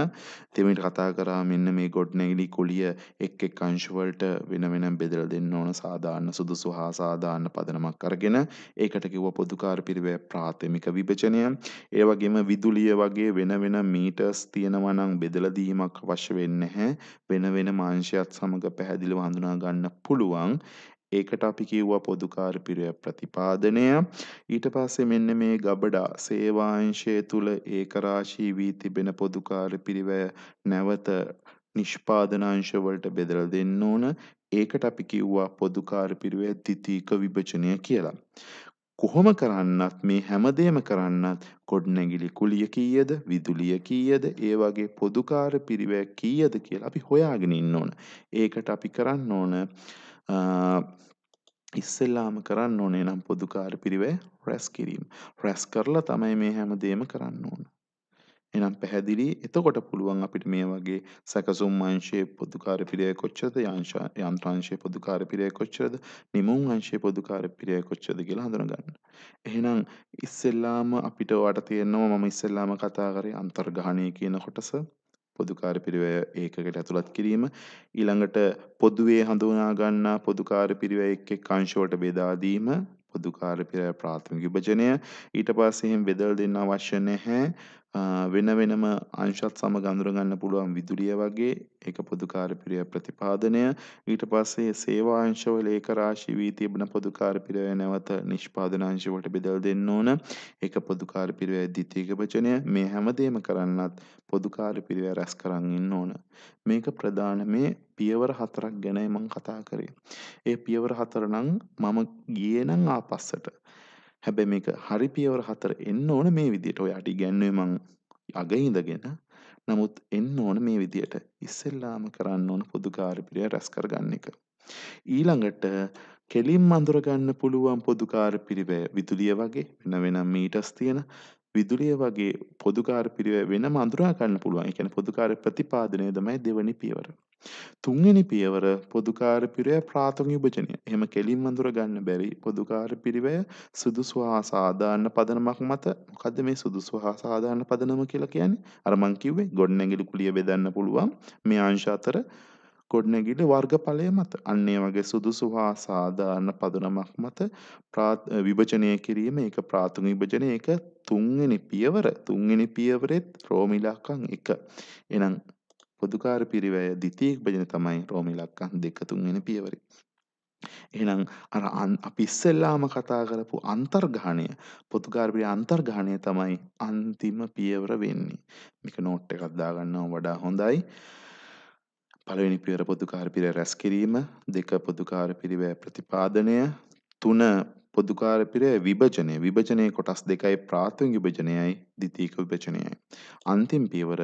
[SPEAKER 1] තෙමිට කතා කරා මෙන්න මේ ගොඩ්නැගිලි කුලිය එක් එක් අංශවලට වෙන වෙනම් බෙදල දෙන්න ඕන සාධාන්න සුදුසු හා සාධාන්න පදනමක් කරගෙන ඒකට කිව්ව පොදුකාර පිරිවය ප්‍රාථමික විභචනය ඒ වගේම විදුලිය වගේ වෙන වෙන මීටර්ස් තියෙනවනම් බෙදලදීමක් වශ වෙන්න හැ වෙන වෙන මාංශයත් සමඟ පැහැදිලිව හඳුනා ගන්න පුළුවන් ඒකට අපි කිව්වා පොදු කාර්පිරය ප්‍රතිපාදනය. ඊට පස්සේ මෙන්න මේ ගබඩා සේවාංශය තුල ඒකරාශී වී තිබෙන පොදු කාර්පිරිවැය නැවත නිෂ්පාදන අංශ වලට බෙදලා දෙන්න ඕන. ඒකට අපි කිව්වා පොදු කාර්පිරිවැය ද්විතීක විභජනය කියලා. කොහොම කරන්නත් මේ හැමදේම කරන්නත් කොඩ්නැගිලි කුලිය කීයද විදුලිය කීයද ඒ වගේ පොදුකාර පිරිවැය කීයද කියලා අපි හොයාගෙන ඉන්න ඕන. ඒකට අපි කරන්න ඕන ඉස්සෙල්ලාම කරන්න ඕනේ නම් පොදු කාර්යපිරිවැය රැස් කිරීම. රැස් කරලා තමයි මේ හැමදේම කරන්න ඕන. එහෙනම් පැහැදිලි. එතකොට පුළුවන් අපිට මේ වගේ සැකසුම් අංශයේ පොදු කාර්යපිරිවැය කොච්චරද? යන්ත්‍ර අංශයේ පොදු කාර්යපිරිවැය කොච්චරද? නිමවුම් අංශයේ පොදු කාර්යපිරිවැය කොච්චරද කියලා හඳුනගන්න. එහෙනම් ඉස්සෙල්ලාම අපිට ඔයාට තියෙනවා මම ඉස්සෙල්ලාම කතා කරේ අන්තර්ග්‍රහණය කියන කොටස. පොදුකාර පිරිවැය ඒකකට ඇතුළත් කිරීම ඊළඟට පොදුවේ හඳුනා ගන්නා පොදුකාර පිරිවැය එක් එක් අංශ වලට බෙදා දීම පොදුකාර පෙර ප්‍රාථමික විභජනය ඊට පස්සේ එහෙම බෙදලා දෙන්න අවශ්‍ය නැහැ වෙන වෙනම අංශත් සමග අඳුරගන්න පුළුවන් විදුලිය වගේ ඒක පොදුකාර පිරය ප්‍රතිපාදනය ඊට පස්සේ සේවා අංශවල ඒක රාශි වී තිබෙන පොදුකාර පිරය නැවත නිෂ්පාදන අංශ වලට බෙදලා දෙන්න ඕන ඒක පොදුකාර පිරය ද්විතීක වචනය මේ හැමදේම කරන්නත් පොදුකාර පිරය රැස් කරන් ඉන්න ඕන මේක ප්‍රධාන මේ පියවර හතරක් ගැනයි මං කතා කරේ. ඒ පියවර හතර නම් මම ගියේ නම් ආපස්සට. හැබැයි මේක හරි පියවර හතර එන්න ඕන මේ විදිහට. ඔයාට ඉගැන්වුවේ මං අග ඉඳගෙන. නමුත් එන්න ඕන මේ විදිහට. ඉස්සෙල්ලාම කරන්න ඕන පොදු කාර්යපිරිය රැස් කරගන්න එක. ඊළඟට කෙලින් අඳුරගන්න පුළුවන් පොදු කාර්යපිරිවැය විදුලිය වගේ වෙන වෙනම මීටර්ස් තියෙන විදුලිය වගේ පොදුකාර පිරිව වෙන මඳුරා ගන්න පුළුවන් එකන පොදුකාර ප්‍රතිපාදනය තමයි දෙවනි පියවර. තුන්වෙනි පියවර පොදුකාර පිරිවැය ප්‍රාථමික විභජනය. එහෙම කෙලින්ම අඳුරගන්න බැරි පොදුකාර පිරිවැය සුදුසු හා සාධාරණ පදනමක් මත මොකද්ද මේ සුදුසු හා සාධාරණ පදනම කියලා කියන්නේ? අර මං කිව්වේ ගොඩනැගිලි කුලිය බෙදන්න පුළුවන් මේ අංශ අතර ගොඩනැගිලි වර්ගඵලය මත අන්න ඒ වගේ සුදුසු හා සාධාරණ පදනමක් මත විභජනය කිරීම ඒක ප්‍රාථමික විභජනය ඒක තුන්වෙනි පියවර තුන්වෙනි පියවරෙත් රෝම ඉලක්කම් 1 එහෙනම් පොදුකාර පිරිවැය දිතියෙක් භජන තමයි රෝමිලක්කන් දෙක තුන්වෙන පියවරි. එහෙනම් අර අපි ඉස්සෙල්ලාම කතා කරපු අන්තර්ගාණය පොතුකාරපිරි අන්තර්ගාණය තමයි අන්තිම පියවර වෙන්නේ. මේක නෝට් එකක් දාගන්නව වඩා හොඳයි. පළවෙනි පියවර පොදුකාර පිරිවැය රැස් කිරීම, දෙක පොදුකාර පිරිවැය ප්‍රතිපාදනය, තුන පොදුකාර පිරිවැය විභජනය. විභජනයේ කොටස් දෙකයි ප්‍රාථමික විභජනයයි ද්විතීක විභජනයයි. අන්තිම පියවර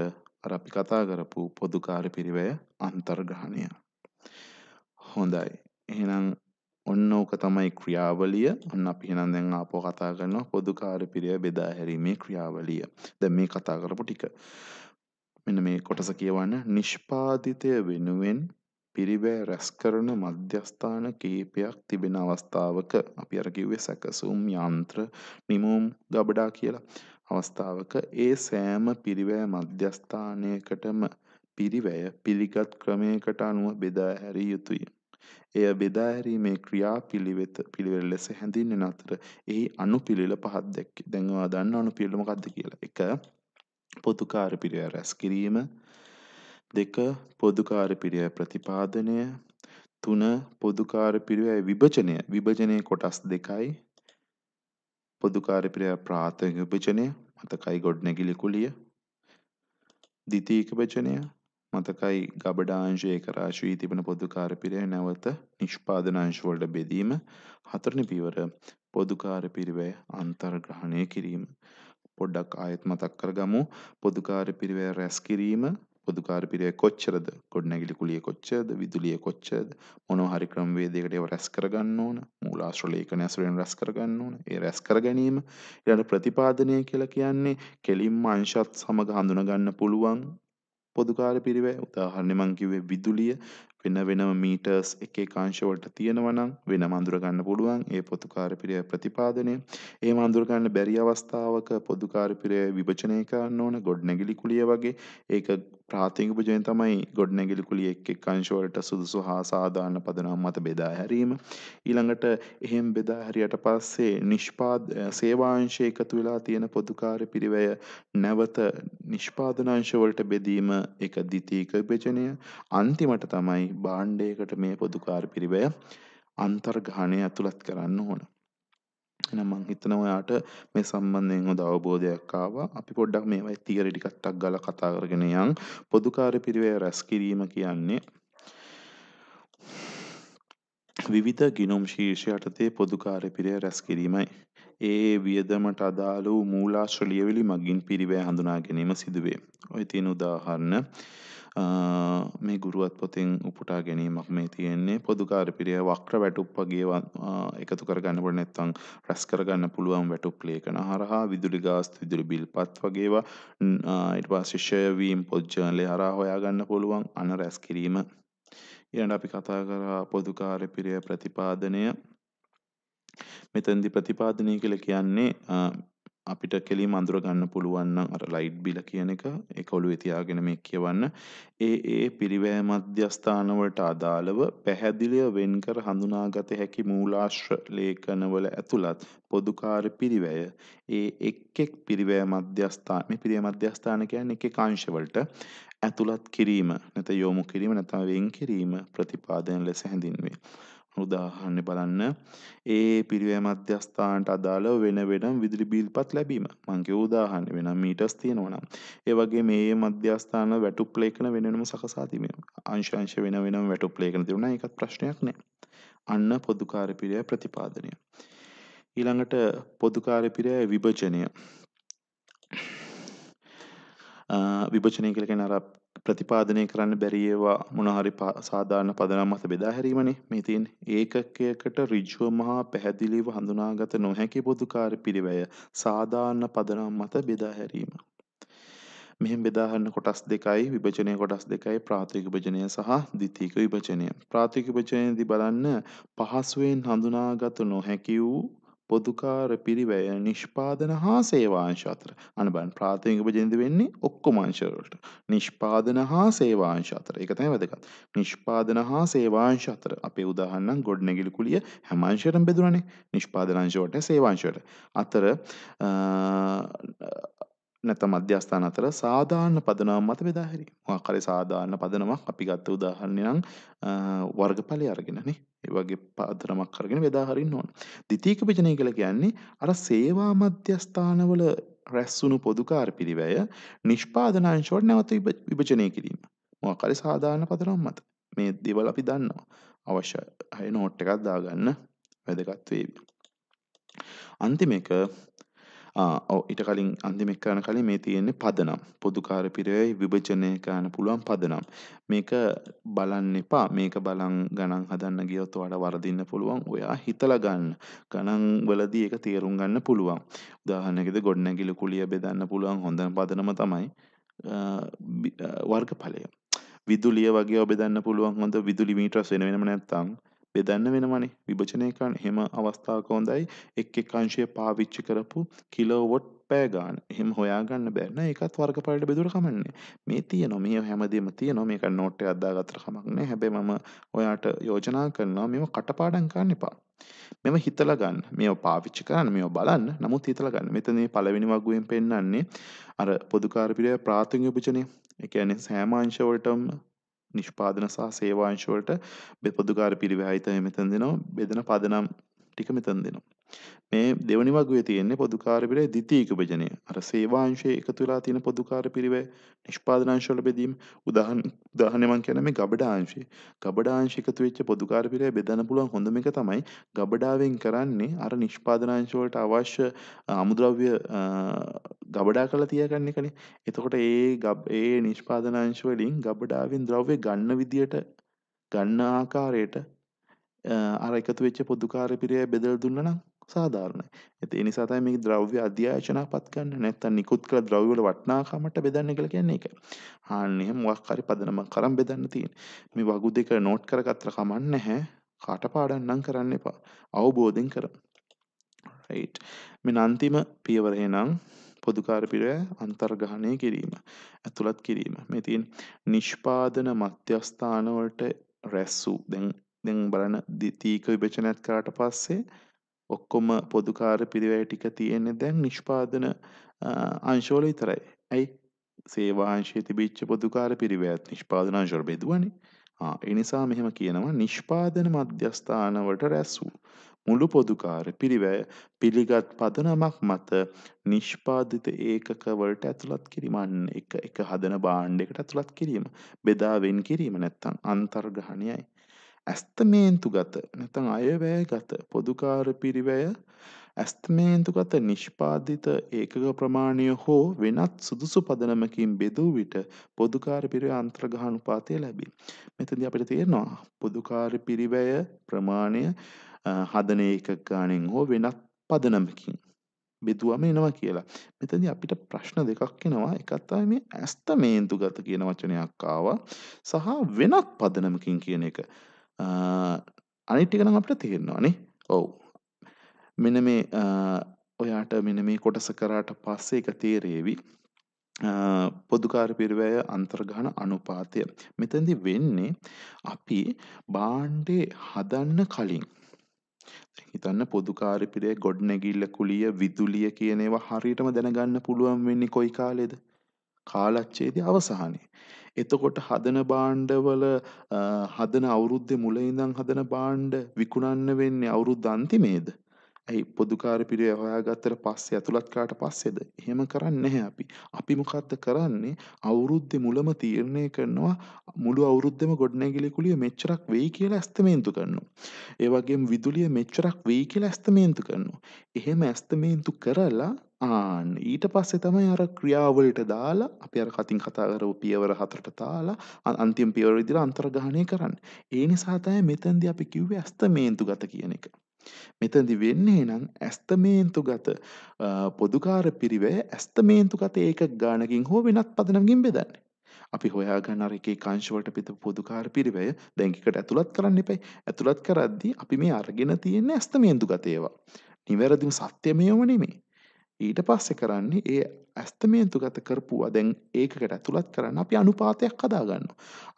[SPEAKER 1] අර අපි කතා කරපු පොදු කාර්යපිරිවැය අන්තර්ග්‍රහණය. හොඳයි. එහෙනම් ඔන්න ඕක තමයි ක්‍රියාවලිය. ඔන්න අපි එහෙනම් දැන් ආපහු කතා කරනවා පොදු කාර්යපිරිවැය බෙදා හැරීමේ ක්‍රියාවලිය. දැන් මේ කතා කරපු ටික. මෙන්න මේ කොටස කියවන්න නිෂ්පාදිතය වෙනුවෙන් පිරිවැය රැස් කරන මධ්‍යස්ථාන කීපයක් තිබෙන අවස්ථාවක අපි අර කිව්වේ සැකසුම් යන්ත්‍ර නිමෝම් ගබඩා කියලා. අවස්ථාවක ඒ සෑම පිරිවෑ මධ්‍යස්ථානයකටම පිරිවැය පිළිගත් ක්‍රමයකට අනුව බෙදා හැරිය යුතුය. එය බෙදා හැරීමේ ක්‍රියාපිළිවෙත පිළිවෙල ලෙස හැඳින්වෙන අතර එහි අනුපිළිවෙල පහක් දැක්කේ. දැන් ඔයා දන්න අනුපිළිවෙල මොකක්ද කියලා. 1. පොදුකාර පිරිවැය රැස් කිරීම. 2. පොදුකාර පිරිවැය ප්‍රතිපාදනය. 3. පොදුකාර පිරිවැය විභජනය. විභජනයේ කොටස් දෙකයි. පොදුකාරිපිර ප්‍රාථමික විභජනය මතකයි ගොඩනැගිලි කුලිය. ද්විතීක විභජනය මතකයි ගබඩාංශ ඒකරාශී වී තිබෙන පොදුකාරපිරය නැවත නිෂ්පාදනාංශ වලට බෙදීම. හතරවෙනි පියවර පොදුකාරපිරිවැය අන්තර්ග්‍රහණය කිරීම. පොඩ්ඩක් ආයෙත් මතක් කරගමු. පොදුකාරපිරිවැය රැස් කිරීම පොදුකාරපිරය කොච්චරද ගොඩනැගිලි කුලිය කොච්චද විදුලිය කොච්චද මොනෝ හරි ක්‍රම්වේදයකට ඒව රැස් කරගන්න ඕන මූලාශ්‍රලේඛන ඇසුරෙන් රැස් කරගන්න ඕන ඒ රැස් කර ගැනීම ඊළඟ ප්‍රතිපාදනය කියලා කියන්නේ කෙලින්ම අංශත් සමග හඳුනගන්න පුළුවන් පොදුකාර පිරිවැ උදාහරණෙ මං කිව්වේ විදුලිය වෙන වෙනම මීටර්ස් එක එක අංශ වලට තියෙනවා නම් වෙනම අඳුර ගන්න පුළුවන් ඒ පොදුකාර පිරිවැ ප්‍රතිපාදනය. එහෙම අඳුර ගන්න බැරි අවස්ථාවක පොදුකාර පිරිවැ විභජනය කරන්න ඕන ගොඩනැගිලි කුලිය වගේ ඒක ප්‍රාථමික භුජයෙන් තමයි ගොඩනැගිලි කුලිය එක් එක් අංශ වලට සුදුසු හා සාධාරණ පදනම් මත බෙදා හැරීම ඊළඟට එහෙම බෙදා හැරියට පස්සේ නිෂ්පාද සේවාංශ එකතු වෙලා තියෙන පොදුකාර්ය පිරිවැය නැවත නිෂ්පාදන අංශ වලට බෙදීම එක ද්විතීක විභජනය අන්තිමට තමයි භාණ්ඩයකට මේ පොදුකාර්ය පිරිවැය අන්තර්ගාණය ඇතුළත් කරන්න ඕන එහෙනම් මං හිතනවා ඔයාට මේ සම්බන්ධයෙන් හොඳ අවබෝධයක් ආවා. අපි පොඩ්ඩක් මේවයි තියරි ටිකක් ටක් ගාලා කතා කරගෙන යන්. පොදු කාර්යපිළිවෙළ රැස් කිරීම කියන්නේ විවිධ ගිණුම් ශීර්ෂ යටතේ පොදු කාර්යපිළිවෙළ රැස් කිරීමයි. ඒ වියදමට අදාළ වූ මූලාශ්‍ර ලියවිලි මගින් පිරිවැය හඳුනා ගැනීම සිදුවේ. ඔය තියෙන උදාහරණ මේ ගුරුවත් පොතෙන් උපුටා ගැනීමක් මේ තියෙන්නේ පොදුකාර පිරිය වක්්‍ර වැටුප් වගේ එකතු කරගන්න පොට නැත්තං රැස් කරගන්න පුළුවන් වැටුප් ලේකන හරහා විදුලි ගාස්ත විදුලි බිල්පත් වගේවා ඉට පාශිෂයවීම් පොද්ජනලය හරා හොයාගන්න පුළුවන් අන රැස් කිරීම ඉරට අපි කතා කරා පොදුකාර පිරිය ප්‍රතිපාදනය මෙතැන්දි ප්‍රතිපාදනය කළ කියන්නේ අපිට කෙලින් අඳුරගන්න පුළුවන් නම් අර ලයිට් බිල කියන එක ඒක ඔළුවේ තියාගෙන මේ කියවන්න ඒ ඒ පිරිවැය මධ්‍යස්ථාන වලට අදාළව පැහැදිලිව වෙන්කර හඳුනාගත හැකි මූලාශ්‍ර ලේඛනවල ඇතුළත් පොදුකාර පිරිවැය ඒ එක් එක් පිරිවැය මධ්‍යස්ථාන මේ පිරිවැය මධ්‍යස්ථාන කියන්නේ එක එක අංශ වලට ඇතුළත් කිරීම නැත යොමු කිරීම නැත්නම් වෙන් කිරීම ප්‍රතිපාදන ලෙස හැඳින්වේ උදාහරණ බලන්න ඒ පිරිවේ මධ්‍යස්ථානට අදාළ වෙන වෙනම් විදුලි බිල්පත් ලැබීම මංගේ උදාහරණ වෙනම් මීටස් තියෙනවනම් ඒ වගේ මේ මධ්‍යස්ථාන වැටුප් ලේඛන වෙන වෙනම සකසා තිබෙනවා අංශ අංශ වෙන වෙනම වැටුප් ලේඛන තිබුණා ඒකත් ප්‍රශ්නයක් නෑ අන්න පොදුකාර්ය පිරිය ප්‍රතිපාදනය ඊළඟට පොදුකාර්ය පිරිය විභජනය විභජනය කියලා කියන්නේ අර ප්‍රතිපාදනය කරන්න බැරිඒවා මොනහරි සාධාරණ පදනම් මත බෙදාහැරීමනේ මේ තින් ඒකකයකට රිජ්ුව මහා පැහැදිලිව හඳුනාගත නොහැකි පොදුකාර පිරිවැය සාධාරණ පදනම් මත බෙදාහැරීම. මෙහෙම බෙදාහන්න කොටස් දෙකයි විභජනය කොටස් දෙකයි ප්‍රාථමික විභජනය සහ ද්විතීක විභජනය. ප්‍රාථමික විභජනයේදී බලන්න පහසුවෙන් හඳුනාගත නොහැකි වූ පොදුකාර පිරිවැය නිෂ්පාදන හා සේවාංශ අතර අන බලන්න ප්‍රාථමික උපජනිත වෙන්නේ ඔක්කොම අංශවලට නිෂ්පාදන හා සේවාංශ අතර ඒක තමයි වැදගත් නිෂ්පාදන හා සේවාංශ අතර අපේ උදාහරණ ගොඩනැගිලි කුලිය හැම අංශයකටම බෙදුණානේ නිෂ්පාදන අංශවලට සේවාංශවලට අතර නැත මධ්‍යස්ථාන අතර සාධාරණ පදනම් මත බෙදාහැරි මොකක් හරි සාධාරණ පදනමක් අපි ගත්ත උදාහරණය නම් වර්ගඵලය අරගෙනනේ වගේ පාදනමක් කරගෙන වෙදාහරින්න ඕන. ද්විතීක භජනය කියලා කියන්නේ අර සේවා මධ්‍යස්ථානවල රැස්වුණු පොදුකාර පිරිවැය නිෂ්පාදනාංශවට නැවත විභජනය කිරීම. මොකක් හරි සාධාරණ පදනම් මත. මේ දේවල් අපි දන්නවා. අවශ්‍ය අය නෝට් එකක් දාගන්න වැදගත් වේවි. අන්තිම එක ඔව් ඊට කලින් අන්තිම එක කරන්න කලින් මේ තියෙන්නේ පදනම්. පොදු කාර්යපිරවැය විභජනය කරන්න පුළුවන් පදනම්. මේක බලන්න එපා. මේක බලන් ගණන් හදන්න ගියොත් ඔයාලා වරදින්න පුළුවන්. ඔයා හිතලා ගන්න. ගණන් වලදී ඒක තේරුම් ගන්න පුළුවන්. උදාහරණයකද ගොඩනැගිලි කුලිය බෙදන්න පුළුවන් හොඳම පදනම තමයි වර්ගඵලය. විදුලිය වගේ ඔබ දන්න පුළුවන් හොඳ විදුලි මීටරස් වෙන වෙනම නැත්තම් බෙදන්න වෙනවනේ විභජනය කරන්න එහෙම අවස්ථාවක හොඳයි එක් එක් අංශය පාවිච්චි කරපු කිලෝවොට් පෑ ගාන එහෙම හොයාගන්න බැන්න එකත් වර්ගපලට බෙදුර කමන්නේ මේ තියන මේ හැමදීම තියන මේක නෝට්ට අදාගත්තර කමක්න හැබේ මම ඔයාට යෝජනා කරනවා මෙම කටපාඩන් කරන්න එපා මෙම හිතල ගන්න මේ පාවිච්චි කරන්න මේ බලන්න නමුත් හිතල ගන්න මෙතනේ පලවෙනි වගුවෙන් පෙන්න්නන්නේ අර පොදුකාරපිරය ප්‍රාතිං විපචනය එකන සෑමාංශවලටම නිෂ්පාදන සහ සේවාංශවලට බෙපදුකාර පිරිවැහිතය මෙතන් දෙනවා බෙදන පදනම් ටික මෙතන් දෙනවා. මේ දෙවනි වගුවේ තියෙන්නේ පොදු කාර්යපිරිවැය ද්විතීක විභජනය. අර සේවා අංශයේ එකතු වෙලා තියෙන පොදු කාර්යපිරිවැය නිෂ්පාදන අංශ වල බෙදීම. උදාහරණ උදාහරණයක් මම කියන්නේ මේ ගබඩා අංශය. ගබඩා අංශ එකතු වෙච්ච පොදු කාර්යපිරිවැය බෙදන්න පුළුවන් හොඳම එක තමයි ගබඩාවෙන් කරන්නේ අර නිෂ්පාදන අංශ වලට අවශ්‍ය අමුද්‍රව්‍ය ගබඩා කරලා තියාගන්න එකනේ. එතකොට ඒ ඒ නිෂ්පාදන අංශ වලින් ගබඩාවෙන් ද්‍රව්‍ය ගන්න විදියට ගන්න ආකාරයට අර එකතු වෙච්ච පොදු කාර්යපිරිවැය බෙදලා දුන්නා නම් සාධාරණයි. ඇති නිසා තමයි මේක ද්‍රව්‍ය අධ්‍යායචනා පත් ගන්න නැත්තම් නිකුත් කළ ද්‍රව්‍ය වල වටිනාකමට බෙදන්න කියලා කියන්නේ ඒකයි. හාන්නේ මොකක් හරි පදනමක් කරන් බෙදන්න තියෙන. මේ වගු දෙක නෝට් කරගත්තර කමක් නැහැ. කාට පාඩම් නම් කරන්න එපා. අවබෝධයෙන් කරමු. රයිට් මෙන අන්තිම පියවර එනම් පොදුකාරපිරය අන්තර්ගහනය කිරීම ඇතුළත් කිරීම මෙතින් නිෂ්පාදන මධ්‍යස්ථානවලට රැස්සූ දැන් දැන් බලන දිතීක විභචනයක් කරට පස්සේ ඔක්කොම පොදුකාර පිරිවැය ටික තියෙන්නේ දැන් නිෂ්පාදන අංශෝල විතරයි. ඇයි සේවාංශය තිබිච්ච පොදුකාර පිරිවැත් නිෂ්පාදන අංශවල බෙදුවනේ. එනිසා මෙහෙම කියනවා නිෂ්පාදන මධ්‍යස්ථානවලට රැස් වූ මුළු පොදුකාර පිරිවැය පිළිගත් පදනමක් මත නිෂ්පාදිත ඒකකවලට ඇතුළත් කිරීමන්න එක එක හදන බාණ්ඩ එකට ඇතුළත් කිරීම බෙදාවෙන් කිරීම නැත්තං අන්තර්ගහණයයි ඇස්තමේන්තු ගත නැතන් අයවැය ගත පොදුකාර පිරිවැය ඇස්තමේන්තු ගත නිෂ්පාධිත ඒකක ප්‍රමාණය හෝ වෙනත් සුදුසු පදනමකින් බෙදූ විට පොදුකාර පිරිව අන්ත්‍රගහනුපාතය ලැබි. මෙතද අපිට තියෙනවා පොදුකාර පිරිවැය ප්‍රමාණය හදන ඒක ගානෙන් හෝ වෙනත් පදනමකින්. බෙදුවම එනවා කියලා. මෙතද අපිට ප්‍රශ්න දෙකක් එනවා එකත්තා මේ ඇස්තමේන්තු ගත කියන වචනයක් ආවා සහ වෙනත් පදනමකින් කියන එක. අනිට්ටික නම් අපට තියෙනවානේ ඔව් මෙන මේ ඔයාට මෙන මේ කොටස කරාට පස්සේ එක තේරේවි පොදුකාර පිරිවැය අන්තර්ගාන අනුපාතය. මෙතැදි වෙන්නේ අපි බාණ්ඩේ හදන්න කලින් හිතන්න පොදුකාරිපිරේ ගොඩ් නැගිල්ල කුලිය විදුලිය කියනේවා හරියටම දැනගන්න පුළුවන් වෙන්නේ කොයි කාලෙද කාලච්චේද අවසානයේ එතකොට හදන බාණ්ඩවල හදන අවුරුද්දෙ මුල ඉඳන් හදන බාණ්ඩ විකුණන්න වෙන්නේ අවුරුද්ද අන්තිමේද? ඇයි පොදුකාර පිරිය හොයාගත්තට පස්සේ ඇතුළත් කාට පස්සේද එහෙම කරන්නේ නැහැ අපි. අපි මොකද්ද කරන්නේ? අවුරුද්දේ මුලම තීරණය කරනවා මුළු අවුරුද්දෙම ගොඩනැගිලි කුලිය මෙච්චරක් වෙයි කියලා ඇස්තමේන්තු කරනවා. ඒ වගේම විදුලිය මෙච්චරක් වෙයි කියලා ඇස්තමේන්තු කරනවා. එහෙම ඇස්තමේන්තු කරලා ආන්න ඊට පස්සේ තමයි අර ක්‍රියාවලට දාලා අපි අර කතින් කතා කරපු පියවර හතරට දාලා අන්තිම පියවර විදිහට අන්තර්ග්‍රහණය කරන්න. ඒ නිසා තමයි මෙතෙන්දී අපි කිව්වේ අස්තමේන්තුගත කියන එක. මෙතනදි වෙන්නේ එහෙනම් ඇස්තමේන්තුගත පොදුකාර පිරිවැය ඇස්තමේන්තුගත ඒකක ගානකින් හෝ වෙනත් පදනමකින් බෙදන්න. අපි හොයාගන්න අර එකේ අංශ වලට බෙදපු පොදුකාර පිරිවැය දැන් එකට ඇතුළත් කරන්න එපයි. ඇතුළත් කරද්දී අපි මේ අරගෙන තියෙන්නේ ඇස්තමේන්තුගත ඒවා. නිවැරදිම සත්‍ය මේවම නෙමෙයි. ඊට පස්සෙ කරන්නේ ඒ ඇස්තමේන්තුගත කරපුවා දැන් ඒකට ඇතුළත් කරන්න අපි අනුපාතයක් හදාගන්න.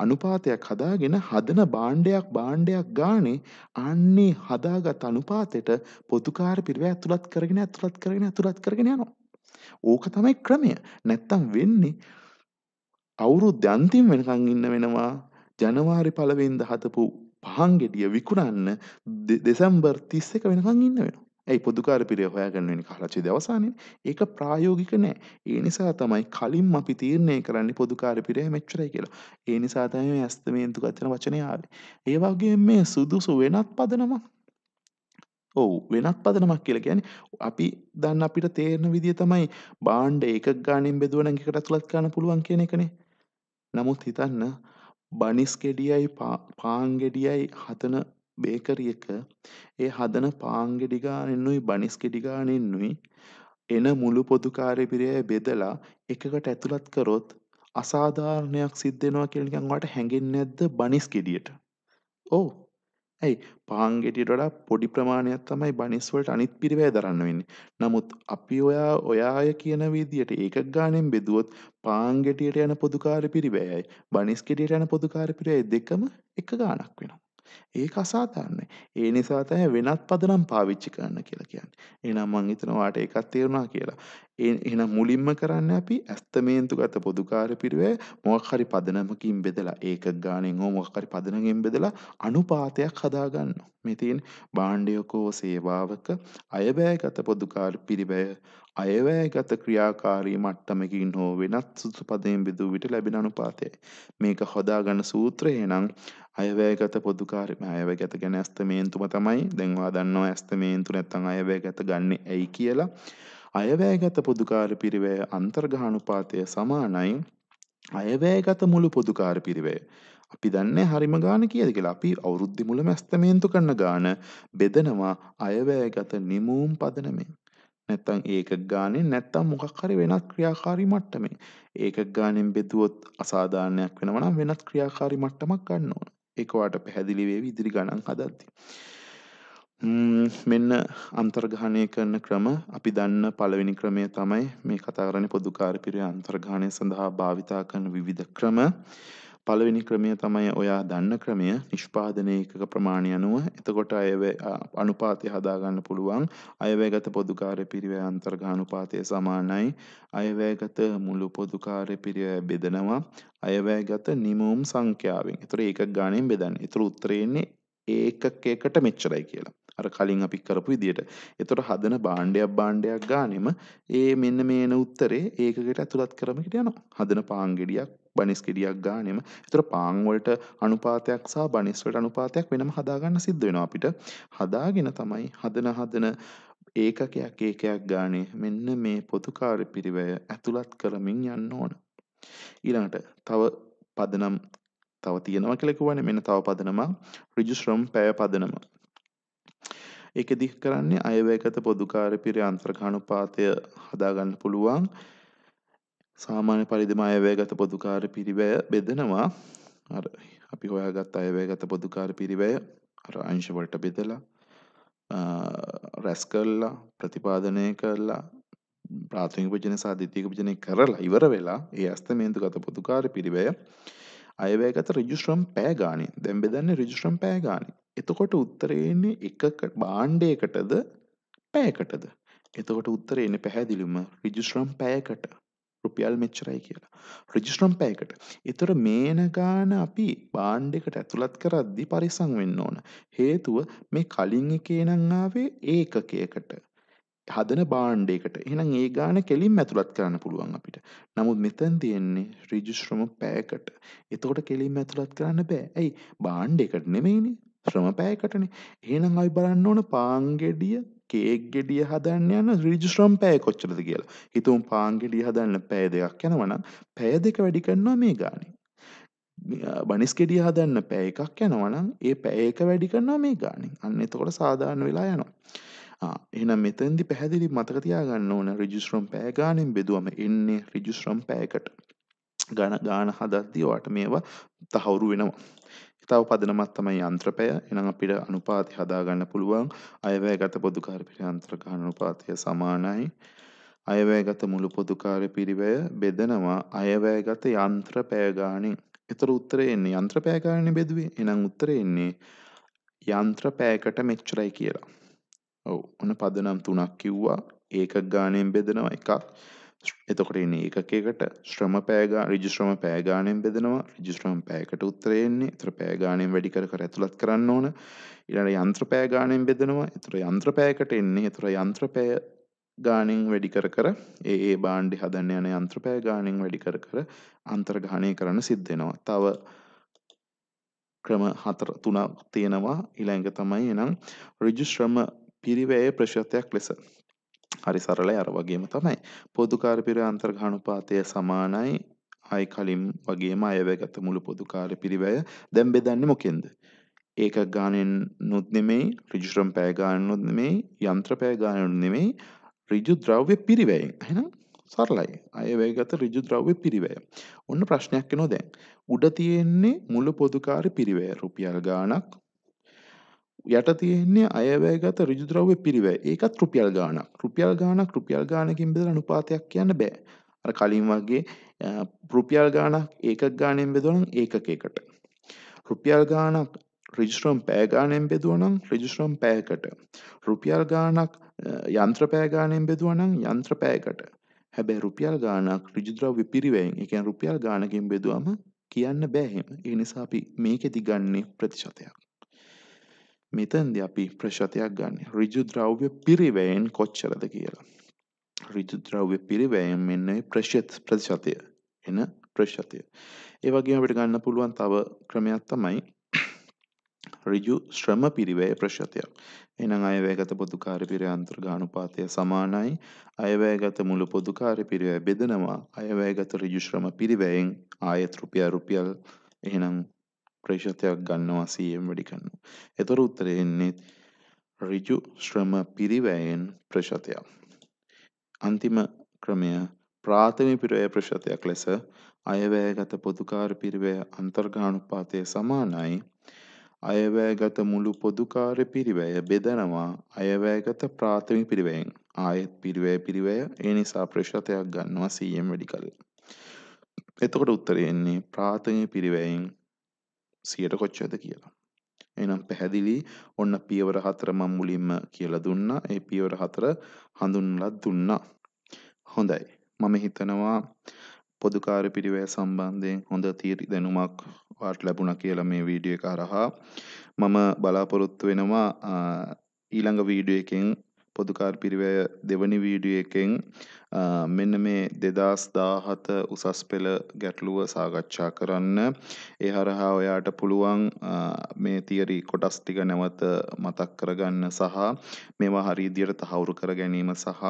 [SPEAKER 1] අනුපාතයක් හදාගෙන හදන බාණ්ඩයක් බාණ්ඩයක් ගානේ අන්නේ හදාගත් අනුපාතයට පොදුකාර පිරිව ඇතුළත් කරගෙන ඇතුළත් කරගෙන ඇතුළත් කරගෙන යනවා. ඕක තමයි ක්‍රමය. නැත්තම් වෙන්නේ අවුරුද්ද අන්තිම වෙනකන් ඉන්න වෙනවා. ජනවාරි පළවෙනිදා හදපු පහන් ගෙඩිය විකුණන්න දෙසැම්බර් 31 වෙනකන් ඉන්න වෙනවා. ඇයි පොදුකාර පිරය හොයාගන්න වෙන කාලච්චේ දවසානෙන් ඒක ප්‍රායෝගික නෑ ඒ නිසා තමයි කලින් අපි තීරණය කරන්න පොදුකාර පිරය මෙච්චරයි කියලා ඒ නිසා තමයි මේ ඇස්තමේන්තු ගත්තන වචනය ආවේ ඒ වගේ මේ සුදුසු වෙනත් පදනමක් ඔව් වෙනත් පදනමක් කියලා කියන්නේ අපි දන්න අපිට තේරෙන විදිය තමයි බාණ්ඩ ඒක ගානෙන් බෙදුවනම් එකට අතුලත් ගන්න පුළුවන් කියන එකනේ නමුත් හිතන්න බනිස් ගෙඩියයි පාන් ගෙඩියයි හතන බේකරියක ඒ හදන පාන් ගෙඩි ගානෙන්නුයි බනිස් ගෙඩි ගානෙන්නුයි එන මුළු පොදුකාරය පිරිය බෙදලා එකකට ඇතුළත් කරොත් අසාධාරණයක් සිද්ධ වෙනවා කියලා නිකන් ඔයාලට හැඟෙන්නේ නැද්ද බනිස් ගෙඩියට? ඔව්. ඇයි පාන් ගෙඩියට වඩා පොඩි ප්‍රමාණයක් තමයි බනිස් වලට අනිත් පිරිවැය දරන්න වෙන්නේ. නමුත් අපි ඔයා ඔයා අය කියන විදියට ඒකක් ගානෙන් බෙදුවොත් පාන් ගෙඩියට යන පොදුකාරය පිරිවැයයි බනිස් ගෙඩියට යන පොදුකාරය පිරිවැය දෙකම එක ගාණක් වෙනවා. ඒක අසාධාරණයි. ඒ නිසා තමයි වෙනත් පදනම් පාවිච්චි කරන්න කියලා කියන්නේ. එහෙනම් මම හිතනවා ඔයාලට ඒකත් තේරුණා කියලා. එහෙනම් මුලින්ම කරන්නේ අපි ඇස්තමේන්තුගත පොදු කාර්යපිරිවැය මොකක් හරි පදනමකින් බෙදලා ඒක ගාණෙන් හෝ මොකක් හරි පදනමකින් බෙදලා අනුපාතයක් හදාගන්නවා. මේ තියෙන භාණ්ඩයකෝ සේවාවක අයබෑගත පොදු කාර්යපිරිවැය අයවැයගත ක්‍රියාකාරී මට්ටමකින් හෝ වෙනත් සුදුපදයෙන් බෙදූ විට ලැබෙන අනුපාතයයි. මේක හොදාගන්න සූත්‍රය නම් අයවැයගත පොදුකාරම අයවැගත ගැන ඇස්තමේන්තුම තමයි දැන්වා දන්නවා ඇස්තමේන්තු නැත්තං අයවැයගත ගන්න ඇයි කියලා. අයවැයගත පොදුකාර පිරිවය අන්තර්ගානුපාතය සමානයි අයවැයගත මුළු පොදුකාර පිරිවය. අපි දන්න හරිම ගාන කියද කියලා අපි අවුරුද්ධි මුල මැස්තමේන්තු කරන ගාන බෙදනවා අයවැයගත නිමූම් පදනමින්. නැත්තම් ඒක ගානෙන් නැත්තම් මොකක් හරි වෙනත් ක්‍රියාකාරී මට්ටමින් ඒක ගානෙන් බෙදුවොත් අසාධාරණයක් වෙනවා නම් වෙනත් ක්‍රියාකාරී මට්ටමක් ගන්න ඕන ඒක ඔයාලට පැහැදිලි වේවි ඉදිරි ගණන් හදද්දී මෙන්න අන්තර්ග්‍රහණය කරන ක්‍රම අපි දන්න පළවෙනි ක්‍රමය තමයි මේ කතා කරන්නේ පොදු කාර්යපිරිය අන්තර්ග්‍රහණය සඳහා භාවිතා කරන විවිධ ක්‍රම පළවෙනි ක්‍රමය තමයි ඔයා දන්න ක්‍රමය නිෂ්පාදනය එකක ප්‍රමාණය අනුව එතකොට අයව අනුපාතය හදාගන්න පුළුවන් අයවැගත පොදුකාරය පිරිවය අන්තර්ගානුපාතය සමානයි අයවැගත මුළු පොදුකාරය පිරිවය බෙදනවා අයවැගත නිමූම් සංඛ්‍යාවෙන් එතර ඒක ගානයෙන් බෙදන්න ඉතුර උත්තරයෙන්නේ ඒකකට මෙච්චරයි කියලා අර කලින් අපි කරපු විදියට එතොට හදන බාණ්ඩයක් බාණ්ඩයක් ගානෙම ඒ මෙන්න මේන උත්තරේ ඒකට ඇතුළත් කරමකට යනවා හදන පාංගෙඩියක් බනිස් කිඩියක් ගානෙම එතකොට පාන් වලට අනුපාතයක් සහ බනිස් වලට අනුපාතයක් වෙනම හදාගන්න සිද්ධ වෙනවා අපිට. හදාගෙන තමයි හදන හදන ඒකකයක් ඒකයක් ගානේ මෙන්න මේ පොතුකාර පිරිවැය ඇතුළත් කරමින් යන්න ඕන. ඊළඟට තව පදනම් තව තියෙනවා කියලා කිව්වනේ මෙන්න තව පදනම ඍජු ශ්‍රම් පැය පදනම. ඒක දික් කරන්නේ අයවැයගත පොදුකාර පිරේ අන්තර්ඝානුපාතය හදාගන්න පුළුවන්. සාමාන්‍ය පරිදිම අයවැයගත පොදුකාර පිරිවැය බෙදෙනවා අර අපි හොයාගත් අයවැයගත පොදුකාර පිරිවැය අර අංශවලට බෙදලා රැස් කල්ලා ප්‍රතිපාදනය කරලා ප්‍රාථමික පජන සාධිතයක පජනය කරලා ඉවර වෙලා ඒ අස්තමේන්තු ගත පොතුකාර පිරිවැය අයවැයගත රජිස්ට්‍රම් පෑගානය දැම් බෙදන්න රජිස්ට්‍රම් පෑගානය එතකොට උත්තරයන්නේ එක බාණ්ඩයකටද පෑකටද එතකොට උත්තරයන පැහැදිලිම රජිස්ට්‍රම් පෑකට රුපියල් මෙච්චරයි කියලා. රජිස්ට්‍රම් පෑයකට. එතොට මේන ගාන අපි බාණ්ඩිකට ඇතුළත් කරද්දි පරිසං වෙන්න ඕන. හේතුව මේ කලින් එකේ නංආවේ ඒකකයකට. හදන බාණ්ඩයකට එනම් ඒ ගාන කෙලින් ඇතුළත් කරන්න පුළුවන් අපිට. නමුත් මෙතැන් තියෙන්නේ රිජිස්ශ්‍රම පෑකට. එතකොට කෙලින් ඇතුළත් කරන්න බෑ ඇයි බාණ්ඩ එකට නෙමෙයිනි ශ්‍රම පෑකටනේ ඒනම් අයි බලන්න ඕන පාංගෙඩිය කේක් ගෙඩිය හදන්න යන රිජිස්ට්‍රම් පෑය කොච්චරද කියලා හිතුම් පාන්ගෙඩිය හදන්න පෑ දෙයක් යනවනම් පෑ දෙක වැඩි කරන්නවා මේ ගාන බනිස් ගෙඩිය හදන්න පෑ එකක් යනවනම් ඒ පෑඒක වැඩි කරන්නා මේ ගානින් අන්න එතකොට සාධාරණ වෙලා යනවා එනම් මෙතැදි පැහැදිලි මතකතියාගන්න ඕන රිජිස්ට්‍රම් පෑගානෙන් බෙදුවම එන්නේ රිජිස්ට්‍රම් පෑකට ගණ ගාන හදද්දී වාට මේවා තහවුරු වෙනවා තව පදනමත් තමයි යන්ත්‍රපය එනම් අපිට අනුපාති හදාගන්න පුළුවන් අයවැයගත පොදුකාරපිට යන්ත්‍රක අනුපාතය සමානයි අයවැයගත මුළු පොදුකාර පිරිවය බෙදනවා අයවැයගත යන්ත්‍ර පෑගානින් එතර උත්තර එන්නේ යන්ත්‍ර පෑගාණය බෙදුවේ එනම් උත්තර එන්නේ යන්ත්‍ර පෑකට මෙච්චරයි කියලා ඔවු ඔන පදනම් තුනක් කිව්වා ඒක ගානයෙන් බෙදෙනවා එකක් එතකොට ඉන්නේ ඒකකයකට ශ්‍රම පෑගා ඍජු ශ්‍රම පෑගාණයෙන් බෙදෙනවා ඍජු ශ්‍රම පෑයකට උත්තරේ එන්නේ ඒතර පෑගාණයෙන් වැඩි කර කර ඇතුළත් කරන්න ඕන ඊළඟට යන්ත්‍ර පෑගාණයෙන් බෙදෙනවා ඒතර යන්ත්‍ර පෑයකට එන්නේ ඒතර යන්ත්‍ර පෑය ගාණෙන් වැඩි කර කර ඒ ඒ භාණ්ඩ හදන්න යන යන්ත්‍ර පෑය ගාණෙන් වැඩි කර කර අන්තර්ගාණය කරන්න සිද්ධ වෙනවා තව ක්‍රම හතර තුනක් තියෙනවා ඊළඟ තමයි එනම් ඍජු ශ්‍රම පිරිවැය ප්‍රශස්තයක් ලෙස හරි සරලයි අර වගේම තමයි. පොදුකාරපිර අන්තර්ඝානුපාතය සමානයි අය කලින් වගේම අයවැගත මුළු පොදුකාර පිරිවැය දැම් බෙදන්නේ මොකෙන්ද. ඒක ගානෙන් නුත් නෙමෙයි රිජිශ්‍රම් පෑගානුත් නෙමෙයි යන්ත්‍ර පෑගානු නෙමෙයි රිජු ද්‍රව්‍ය පිරිවැයි හෙන සරලයි අයවැගත රිජු ද්‍රව්‍ය පිරිවය. ඔන්න ප්‍රශ්නයක් නො දැන්. උඩ තියෙන්නේ මුළු පොදුකාර පිරිවය රුපියල් ගානක් යට තියෙන්නේ අයවැයගත රිජුද්‍රව්‍ය පිරිවැය ඒකත් රුපියල් ගානක් රුපියල් ගානක් රුපියල් ගානකින් බෙදලා අනුපාතයක් කියන්න බෑ අර කලින් වගේ රුපියල් ගානක් ඒකක් ගානෙන් බෙදුවනම් ඒකකයකට රුපියල් ගානක් රිජිස්ට්‍රම් පෑගානෙන් බෙදුවනම් රිජිස්ට්‍රම් පෑකට රුපියල් ගානක් යන්ත්‍ර පෑගානෙන් බෙදුවනම් යන්ත්‍ර පෑකට හැබැ රුපියල් ගානක් රිජිද්‍රව්‍ය පිරිවැයෙන් එකන් රුපියල් ගානකින් බෙදුවම කියන්න බෑහෙම ඒ නිසාපි මේකෙ දිගන්නේ ප්‍රතිශතයක් මෙතන්ද අපි ප්‍රශතයක් ගන්න රිජු ද්‍රව්‍ය පිරිවයෙන් කොච්චරද කියලා. රිජු ද්‍රව්‍ය පිරිවයෙන් මෙන්න ප්‍රශත් ප්‍රතිශතය එන ප්‍රශතය. ඒවගේ අපිට ගන්න පුළුවන් තව ක්‍රමයක් තමයි රිජු ශ්‍රම පිරිවය ප්‍රශතයක්. එනම් අයවැගත පොදුකාර පිරය අන්තර්ගානුපාතය සමානයි අයවැයගත මුළු පොදුකාර පිරිවය බෙදනවා අයවැයගත රිජු ශ්‍රම පිරිවයෙන් ආයත් රුපියා රුපියල් එහෙනම් ප්‍රේෂතයක් ගන්නවා සීයෙන් වැඩි කරනවා. එතොර උත්තරය එන්නේ ඍජු ශ්‍රම පිරිවැයෙන් ප්‍රශතයක්. අන්තිම ක්‍රමය ප්‍රාථමි පිරවය ප්‍රශතයක් ලෙස අයවැයගත පොදුකාර පිරිවය අන්තර්ගානුපාතය සමානයි අයවැයගත මුළු පොදුකාර පිරිවැය බෙදනවා අයවැයගත ප්‍රාථමි පිරිවයෙන් ආයෙත් පිරිවැය පිරිවැය ඒ නිසා ප්‍රශතයක් ගන්නවා සීයෙන් වැඩි කල. එතකොට උත්තරයෙන්නේ ප්‍රාථමි පිරිවැයෙන් සියට කොච්චද කියලා. එනම් පැහැදිලි ඔන්න පියවර හතර මං මුලින්ම කියලා දුන්නා. ඒ පියවර හතර හඳුන්ලා දුන්නා. හොඳයි. මම හිතනවා පොදුකාර පිරිවැය සම්බන්ධයෙන් හොඳ තීරි දැනුමක් වාට ලැබුණා කියලා මේ වීඩියෝ එක හරහා මම බලාපොරොත්තු වෙනවා ඊළඟ වීඩියෝ එකෙන් පොදුකාර පිරිවය දෙවනි වීඩිය එකෙන් මෙන්න මේ දෙදස් දාහත උසස් පෙළ ගැටලුව සාකච්ඡා කරන්න ඒ හරහා ඔයාට පුළුවන් මේ තියරි කොටස් ටික නැවත මතක් කරගන්න සහ මේවා හරිදියට තහවුරු කර ගැනීම සහ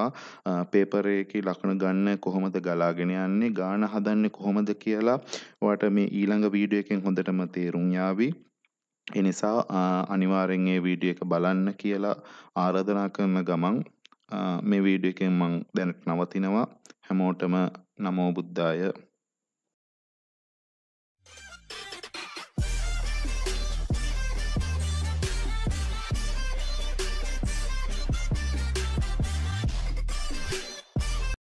[SPEAKER 1] පේපරයකි ලක්න ගන්න කොහොමද ගලාගෙන යන්නේ ගාන හදන්න කොහොමද කියලා වට මේ ඊළඟ වීඩිය එකෙන් හොඳටම තේරුම් යාවී එනිසා අනිවාරෙන් ඒ වීඩිය එක බලන්න කියලා ආරධනා කරන ගමන් මේ වීඩිය එකෙන් මං දැනට නවතිනවා හැමෝටම නමෝබුද්ධාය